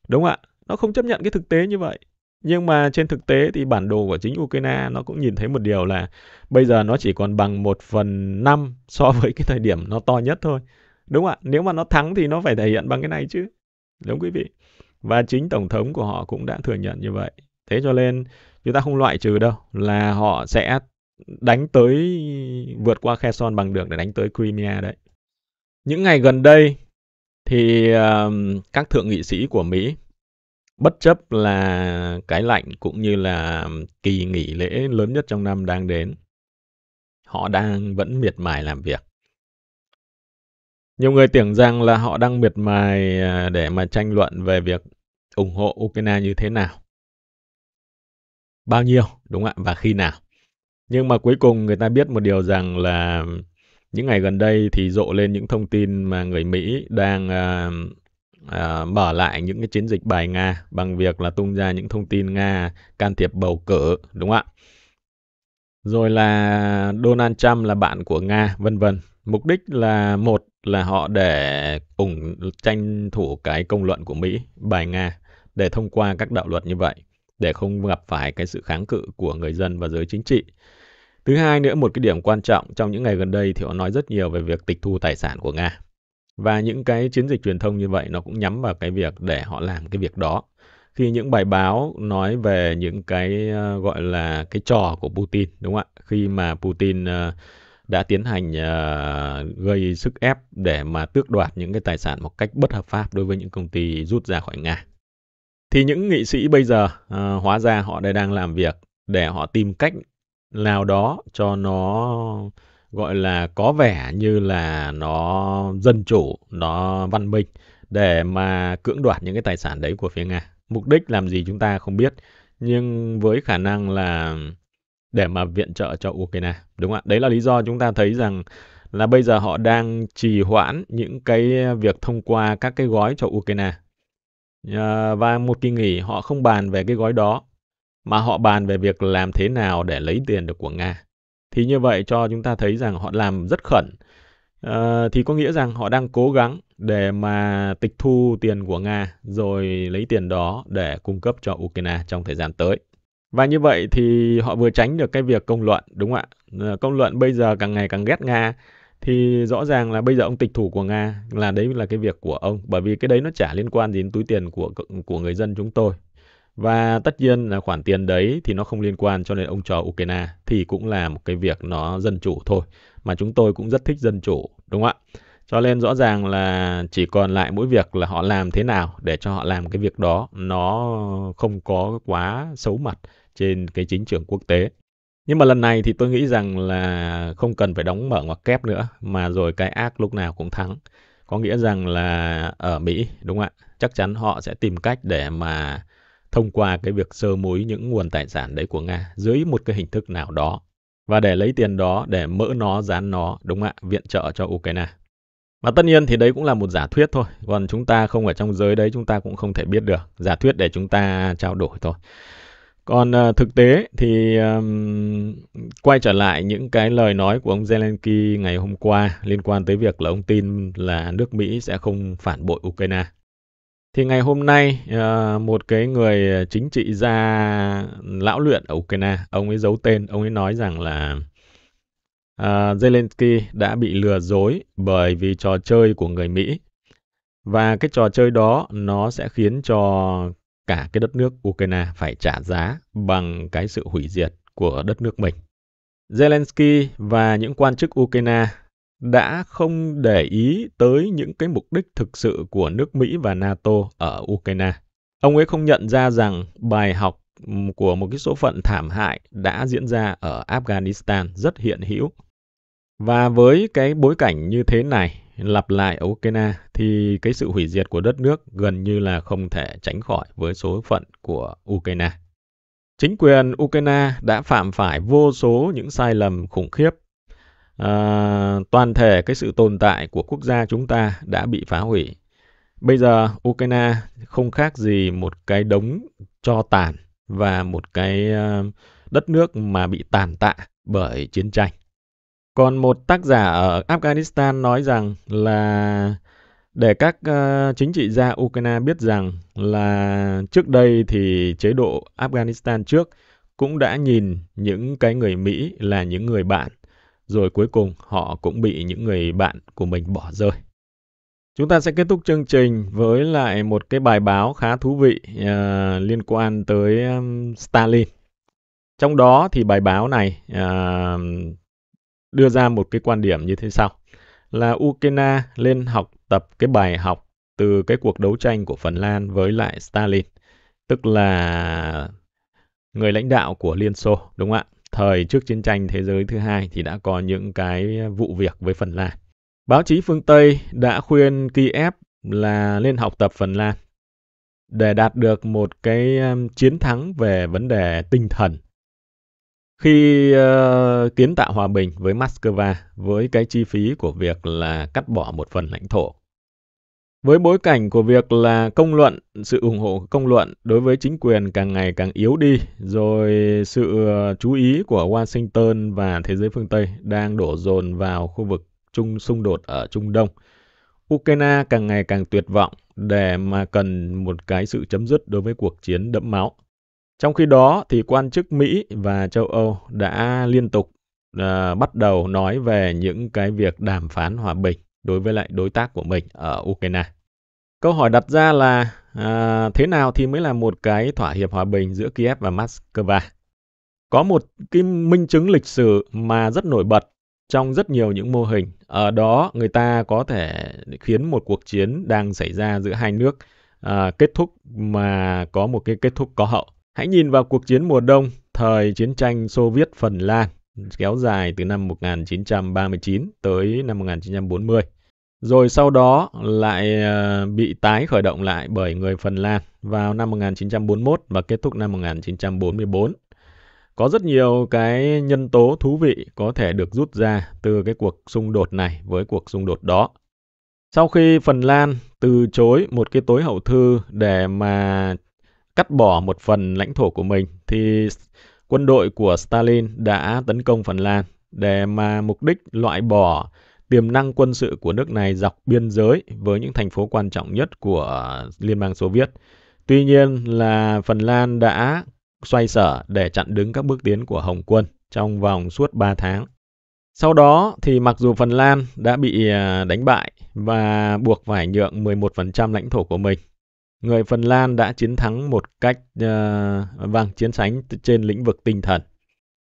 Đúng ạ, nó không chấp nhận cái thực tế như vậy. Nhưng mà trên thực tế thì bản đồ của chính Ukraine nó cũng nhìn thấy một điều là bây giờ nó chỉ còn bằng một phần năm so với cái thời điểm nó to nhất thôi. Đúng ạ, nếu mà nó thắng thì nó phải thể hiện bằng cái này chứ. Đúng quý vị. Và chính Tổng thống của họ cũng đã thừa nhận như vậy. Thế cho nên chúng ta không loại trừ đâu là họ sẽ đánh tới vượt qua khe son bằng đường để đánh tới Crimea đấy. Những ngày gần đây thì uh, các thượng nghị sĩ của Mỹ bất chấp là cái lạnh cũng như là kỳ nghỉ lễ lớn nhất trong năm đang đến, họ đang vẫn miệt mài làm việc. Nhiều người tưởng rằng là họ đang miệt mài à, để mà tranh luận về việc ủng hộ Ukraine như thế nào. Bao nhiêu, đúng ạ, và khi nào. Nhưng mà cuối cùng người ta biết một điều rằng là những ngày gần đây thì rộ lên những thông tin mà người Mỹ đang uh, uh, mở lại những cái chiến dịch bài Nga bằng việc là tung ra những thông tin Nga can thiệp bầu cử, đúng không ạ? Rồi là Donald Trump là bạn của Nga, vân vân. Mục đích là một là họ để ủng tranh thủ cái công luận của Mỹ, bài Nga để thông qua các đạo luật như vậy để không gặp phải cái sự kháng cự của người dân và giới chính trị. Thứ hai nữa một cái điểm quan trọng trong những ngày gần đây thì họ nói rất nhiều về việc tịch thu tài sản của Nga. Và những cái chiến dịch truyền thông như vậy nó cũng nhắm vào cái việc để họ làm cái việc đó. Khi những bài báo nói về những cái ờ, gọi là cái trò của Putin đúng không ạ? Khi mà Putin uh, đã tiến hành uh, gây sức ép để mà tước đoạt những cái tài sản một cách bất hợp pháp đối với những công ty rút ra khỏi Nga. Thì những nghị sĩ bây giờ uh, hóa ra họ đây đang làm việc để họ tìm cách nào đó cho nó gọi là có vẻ như là nó dân chủ, nó văn minh để mà cưỡng đoạt những cái tài sản đấy của phía Nga. Mục đích làm gì chúng ta không biết, nhưng với khả năng là để mà viện trợ cho Ukraine đúng không ạ đấy là lý do chúng ta thấy rằng là bây giờ họ đang trì hoãn những cái việc thông qua các cái gói cho Ukraine ờ, và một kỳ nghỉ họ không bàn về cái gói đó mà họ bàn về việc làm thế nào để lấy tiền được của Nga thì như vậy cho chúng ta thấy rằng họ làm rất khẩn à, thì có nghĩa rằng họ đang cố gắng để mà tịch thu tiền của Nga rồi lấy tiền đó để cung cấp cho Ukraine trong thời gian tới và như vậy thì họ vừa tránh được cái việc công luận, đúng không ạ? Ờ, công luận bây giờ càng ngày càng ghét Nga, thì rõ ràng là bây giờ ông tịch thủ của Nga là đấy là cái việc của ông bởi vì cái đấy nó chả liên quan gì đến túi tiền của của người dân chúng tôi. Và tất nhiên là khoản tiền đấy thì nó không liên quan cho nên ông cho Ukraine thì cũng là một cái việc nó dân chủ thôi. Mà chúng tôi cũng rất thích dân chủ, đúng không ạ? Cho nên rõ ràng là chỉ còn lại mỗi việc là họ làm thế nào để cho họ làm cái việc đó nó không có quá xấu mặt trên cái chính trường quốc tế. Nhưng mà lần này thì tôi nghĩ rằng là không cần phải đóng mở ngoặc kép nữa mà rồi cái ác lúc nào cũng thắng. Có nghĩa rằng là ở Mỹ đúng không ạ? Chắc chắn họ sẽ tìm cách để mà thông qua cái việc sơ múi những nguồn tài sản đấy của Nga dưới một cái hình thức nào đó và để lấy tiền đó để mỡ nó dán nó đúng không ạ? Viện trợ cho Ukraine. Mà tất nhiên thì đấy cũng là một giả thuyết thôi, còn chúng ta không ở trong giới đấy chúng ta cũng không thể biết được. Giả thuyết để chúng ta trao đổi thôi. Còn uh, thực tế thì um, quay trở lại những cái lời nói của ông Zelensky ngày hôm qua liên quan tới việc là ông tin là nước Mỹ sẽ không phản bội Ukraine. Thì ngày hôm nay uh, một cái người ờ, chính trị gia lão luyện ở Ukraine, ông ấy giấu tên, ông ấy nói rằng là uh, Zelensky đã bị lừa dối bởi vì trò chơi của người Mỹ và cái trò chơi đó nó sẽ khiến cho cả cái đất nước Ukraine phải trả giá bằng cái sự hủy diệt của đất nước mình. Zelensky và những quan chức Ukraine đã không để ý tới những cái mục đích thực sự của nước Mỹ và NATO ở Ukraine. Ông ấy không nhận ra rằng bài học của một cái số phận thảm hại đã diễn ra ở Afghanistan rất hiện hữu. Và với cái bối cảnh như thế này lặp lại ở Ukraine thì cái sự hủy diệt của đất nước gần như là không thể tránh khỏi với số phận của Ukraine. Chính quyền Ukraine đã phạm phải vô số những sai lầm khủng khiếp. À, toàn thể cái sự tồn tại của quốc gia chúng ta đã bị phá hủy. Bây giờ Ukraine không khác gì một cái đống cho tàn và một cái ờ, đất nước mà bị tàn tạ bởi chiến tranh. Còn một tác giả ở Afghanistan nói rằng là để các uh, chính trị gia Ukraine biết rằng là trước đây thì chế độ Afghanistan trước cũng đã nhìn những cái người Mỹ là những người bạn, rồi cuối cùng họ cũng bị những người bạn của mình bỏ rơi. Chúng ta sẽ kết thúc chương trình với lại một cái bài báo khá thú vị uh, liên quan tới um, Stalin. Trong đó thì bài báo này uh, đưa ra một cái quan điểm như thế sau là Ukraine lên học tập cái bài học từ cái cuộc đấu tranh của Phần Lan với lại Stalin, tức là người lãnh đạo của Liên Xô, đúng không ạ? Thời trước chiến tranh thế giới thứ hai thì đã có những cái vụ việc với Phần Lan. Báo chí phương Tây đã khuyên Kiev là lên học tập Phần Lan để đạt được một cái um, chiến thắng về vấn đề tinh thần khi uh, kiến tạo hòa bình với Moscow với cái chi phí của việc là cắt bỏ một phần lãnh thổ. Với bối cảnh của việc là công luận, sự ủng hộ công luận đối với chính quyền càng ngày càng yếu đi, rồi sự ờ, chú ý của Washington và thế giới phương Tây đang đổ dồn vào khu vực chung xung đột ở Trung Đông. Ukraine càng ngày càng tuyệt vọng để mà cần một cái sự chấm dứt đối với cuộc chiến đẫm máu. Trong khi đó thì quan chức Mỹ và châu Âu đã liên tục uh, bắt đầu nói về những cái việc đàm phán hòa bình đối với lại đối tác của mình ở Ukraine. Câu hỏi đặt ra là à, thế nào thì mới là một cái thỏa hiệp hòa bình giữa Kiev và Moscow? Có một cái minh chứng lịch sử mà rất nổi bật trong rất nhiều những mô hình. Ở đó người ta có thể khiến một cuộc chiến đang xảy ra giữa hai nước à, kết thúc mà có một cái kết thúc có hậu. Hãy nhìn vào cuộc chiến mùa đông thời chiến tranh Xô Viết Phần Lan kéo dài từ năm 1939 tới năm 1940. Rồi sau đó lại ờ, bị tái khởi động lại bởi người Phần Lan vào năm 1941 và kết thúc năm 1944. Có rất nhiều cái nhân tố thú vị có thể được rút ra từ cái cuộc xung đột này với cuộc xung đột đó. Sau khi Phần Lan từ chối một cái tối hậu thư để mà cắt bỏ một phần lãnh thổ của mình thì quân đội của Stalin đã tấn công Phần Lan để mà mục đích loại bỏ tiềm năng quân sự của nước này dọc biên giới với những thành phố quan trọng nhất của Liên bang Xô Viết. Tuy nhiên là Phần Lan đã xoay sở để chặn đứng các bước tiến của Hồng quân trong vòng suốt 3 tháng. Sau đó thì mặc dù Phần Lan đã bị à, đánh bại và buộc phải nhượng 11% lãnh thổ của mình người Phần Lan đã chiến thắng một cách uh, vâng chiến sánh trên lĩnh vực tinh thần.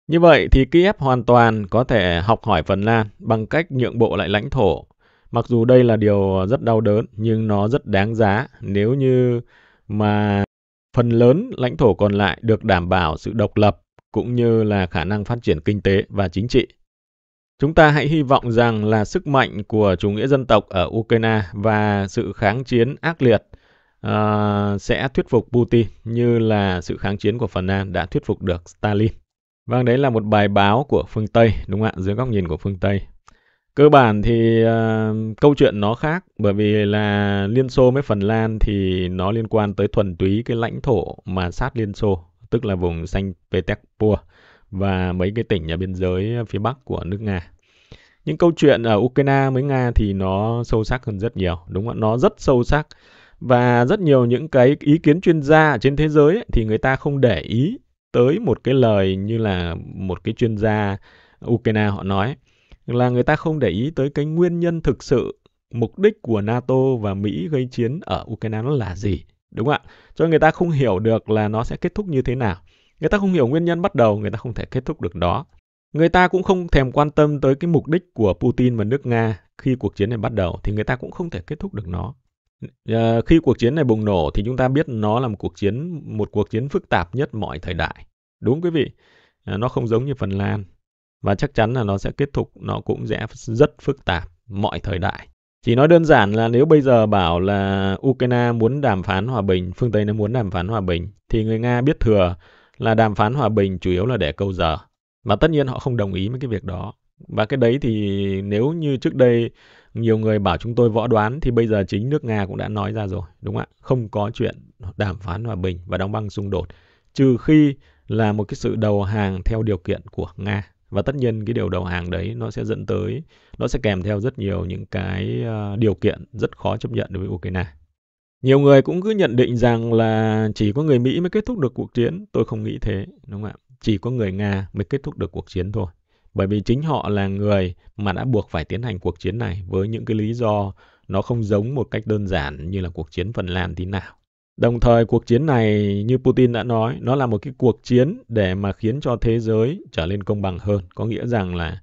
Như vậy thì Kiev hoàn toàn có thể học hỏi Phần Lan bằng cách nhượng bộ lại lãnh thổ. Mặc dù đây là điều rất đau đớn nhưng nó rất đáng giá nếu như mà phần lớn lãnh thổ còn lại được đảm bảo sự độc lập cũng như là khả năng phát triển kinh tế và chính trị. Chúng ta hãy hy vọng rằng là sức mạnh của chủ nghĩa dân tộc ở Ukraine và sự kháng chiến ác liệt Ờ, sẽ thuyết phục Putin như là sự kháng chiến của Phần Lan đã thuyết phục được Stalin. Vâng, đấy là một bài báo của phương Tây, đúng không ạ? Dưới góc nhìn của phương Tây. Cơ bản thì uh, câu chuyện nó khác bởi vì là Liên Xô với Phần Lan thì nó liên quan tới thuần túy cái lãnh thổ mà sát Liên Xô, tức là vùng xanh Petersburg và mấy cái tỉnh ở biên giới phía Bắc của nước Nga. Những câu chuyện ở Ukraine với Nga thì nó sâu sắc hơn rất nhiều, đúng không ạ? Nó rất sâu sắc và rất nhiều những cái ý kiến chuyên gia trên thế giới ấy, thì người ta không để ý tới một cái lời như là một cái chuyên gia Ukraine họ nói là người ta không để ý tới cái nguyên nhân thực sự mục đích của NATO và Mỹ gây chiến ở Ukraine nó là gì đúng không ạ cho người ta không hiểu được là nó sẽ kết thúc như thế nào người ta không hiểu nguyên nhân bắt đầu người ta không thể kết thúc được đó người ta cũng không thèm quan tâm tới cái mục đích của Putin và nước Nga khi cuộc chiến này bắt đầu thì người ta cũng không thể kết thúc được nó Ờ, khi cuộc chiến này bùng nổ thì chúng ta biết nó là một cuộc chiến một cuộc chiến phức tạp nhất mọi thời đại. Đúng quý vị, ờ, nó không giống như Phần Lan và chắc chắn là nó sẽ kết thúc nó cũng sẽ rất phức tạp mọi thời đại. Chỉ nói đơn giản là nếu bây giờ bảo là Ukraine muốn đàm phán hòa bình, phương Tây nó muốn đàm phán hòa bình thì người Nga biết thừa là đàm phán hòa bình chủ yếu là để câu giờ. Và tất nhiên họ không đồng ý với cái việc đó. Và cái đấy thì nếu như trước đây nhiều người bảo chúng tôi võ đoán thì bây giờ chính nước Nga cũng đã nói ra rồi, đúng không ạ? Không có chuyện đàm phán hòa bình và đóng băng xung đột, trừ khi là một cái sự đầu hàng theo điều kiện của Nga. Và tất nhiên cái điều đầu hàng đấy nó sẽ dẫn tới, nó sẽ kèm theo rất nhiều những cái ờ, điều kiện rất khó chấp nhận đối với Ukraine. Nhiều người cũng cứ nhận định rằng là chỉ có người Mỹ mới kết thúc được cuộc chiến. Tôi không nghĩ thế, đúng không ạ? Chỉ có người Nga mới kết thúc được cuộc chiến thôi bởi vì chính họ là người mà đã buộc phải tiến hành cuộc chiến này với những cái lý do nó không giống một cách đơn giản như là cuộc chiến Phần Lan tí nào. Đồng thời cuộc chiến này như Putin đã nói, nó là một cái cuộc chiến để mà khiến cho thế giới trở nên công bằng hơn, có nghĩa rằng là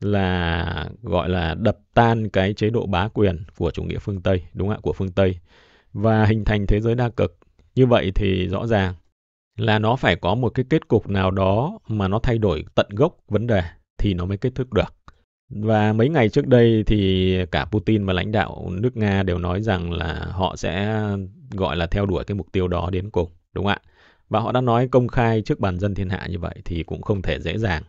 là gọi là đập tan cái chế độ bá quyền của chủ nghĩa phương Tây, đúng ạ, của phương Tây và hình thành thế giới đa cực. Như vậy thì rõ ràng là nó phải có một cái kết cục nào đó mà nó thay đổi tận gốc vấn đề thì nó mới kết thúc được. Và mấy ngày trước đây thì cả Putin và lãnh đạo nước Nga đều nói rằng là họ sẽ gọi là theo đuổi cái mục tiêu đó đến cùng, đúng không ạ? Và họ đã nói công khai trước bàn dân thiên hạ như vậy thì cũng không thể dễ dàng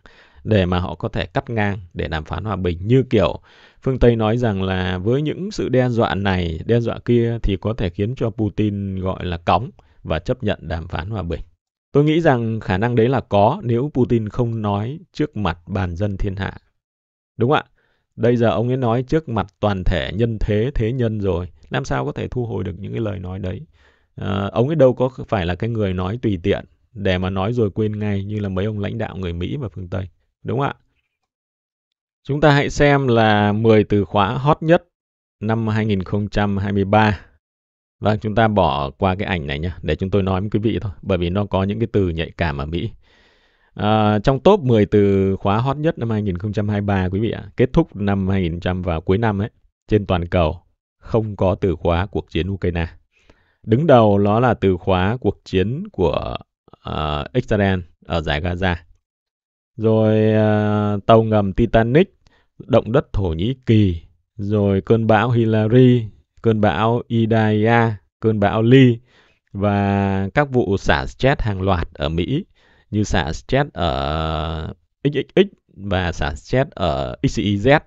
để mà họ có thể cắt ngang để đàm phán hòa bình như kiểu phương Tây nói rằng là với những sự đe dọa này, đe dọa kia thì có thể khiến cho Putin gọi là cóng và chấp nhận đàm phán hòa bình. Tôi nghĩ rằng khả năng đấy là có nếu Putin không nói trước mặt bàn dân thiên hạ. Đúng ạ. Bây giờ ông ấy nói trước mặt toàn thể nhân thế, thế nhân rồi. Làm sao có thể thu hồi được những cái lời nói đấy? À, ông ấy đâu có phải là cái người nói tùy tiện để mà nói rồi quên ngay như là mấy ông lãnh đạo người Mỹ và phương Tây. Đúng ạ? Chúng ta hãy xem là 10 từ khóa hot nhất năm 2023 Vâng, chúng ta bỏ qua cái ảnh này nhé, để chúng tôi nói với quý vị thôi, bởi vì nó có những cái từ nhạy cảm ở Mỹ. À, trong top 10 từ khóa hot nhất năm 2023 quý vị ạ, kết thúc năm 2000 và cuối năm ấy, trên toàn cầu không có từ khóa cuộc chiến Ukraine. Đứng đầu nó là từ khóa cuộc chiến của uh, Israel ở giải Gaza. Rồi uh, tàu ngầm Titanic, động đất Thổ Nhĩ Kỳ, rồi cơn bão Hillary, cơn bão Idaya, cơn bão Lee và các vụ xả chết hàng loạt ở Mỹ như xả chết ở XXX và xả chết ở XYZ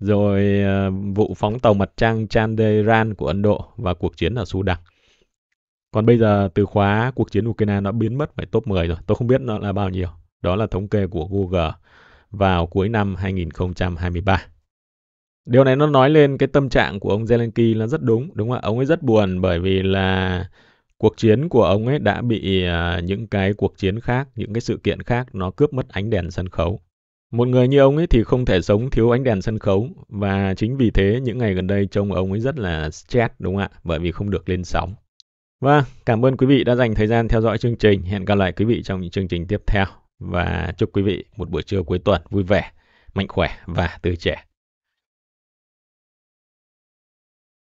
rồi ờ, vụ phóng tàu mặt trăng Chandrayaan của Ấn Độ và cuộc chiến ở Sudan. Còn bây giờ từ khóa cuộc chiến Ukraine nó biến mất phải top 10 rồi. Tôi không biết nó là bao nhiêu. Đó là thống kê của Google vào cuối năm 2023 điều này nó nói lên cái tâm trạng của ông Zelensky nó rất đúng đúng không ạ ông ấy rất buồn bởi vì là cuộc chiến của ông ấy đã bị à, những cái cuộc chiến khác những cái sự kiện khác nó cướp mất ánh đèn sân khấu một người như ông ấy thì không thể sống thiếu ánh đèn sân khấu và chính vì thế những ngày gần đây trông ông ấy rất là stress đúng không ạ bởi vì không được lên sóng và vâng, cảm ơn quý vị đã dành thời gian theo dõi chương trình hẹn gặp lại quý vị trong những chương trình tiếp theo và chúc quý vị một buổi trưa cuối tuần vui vẻ mạnh khỏe và tươi trẻ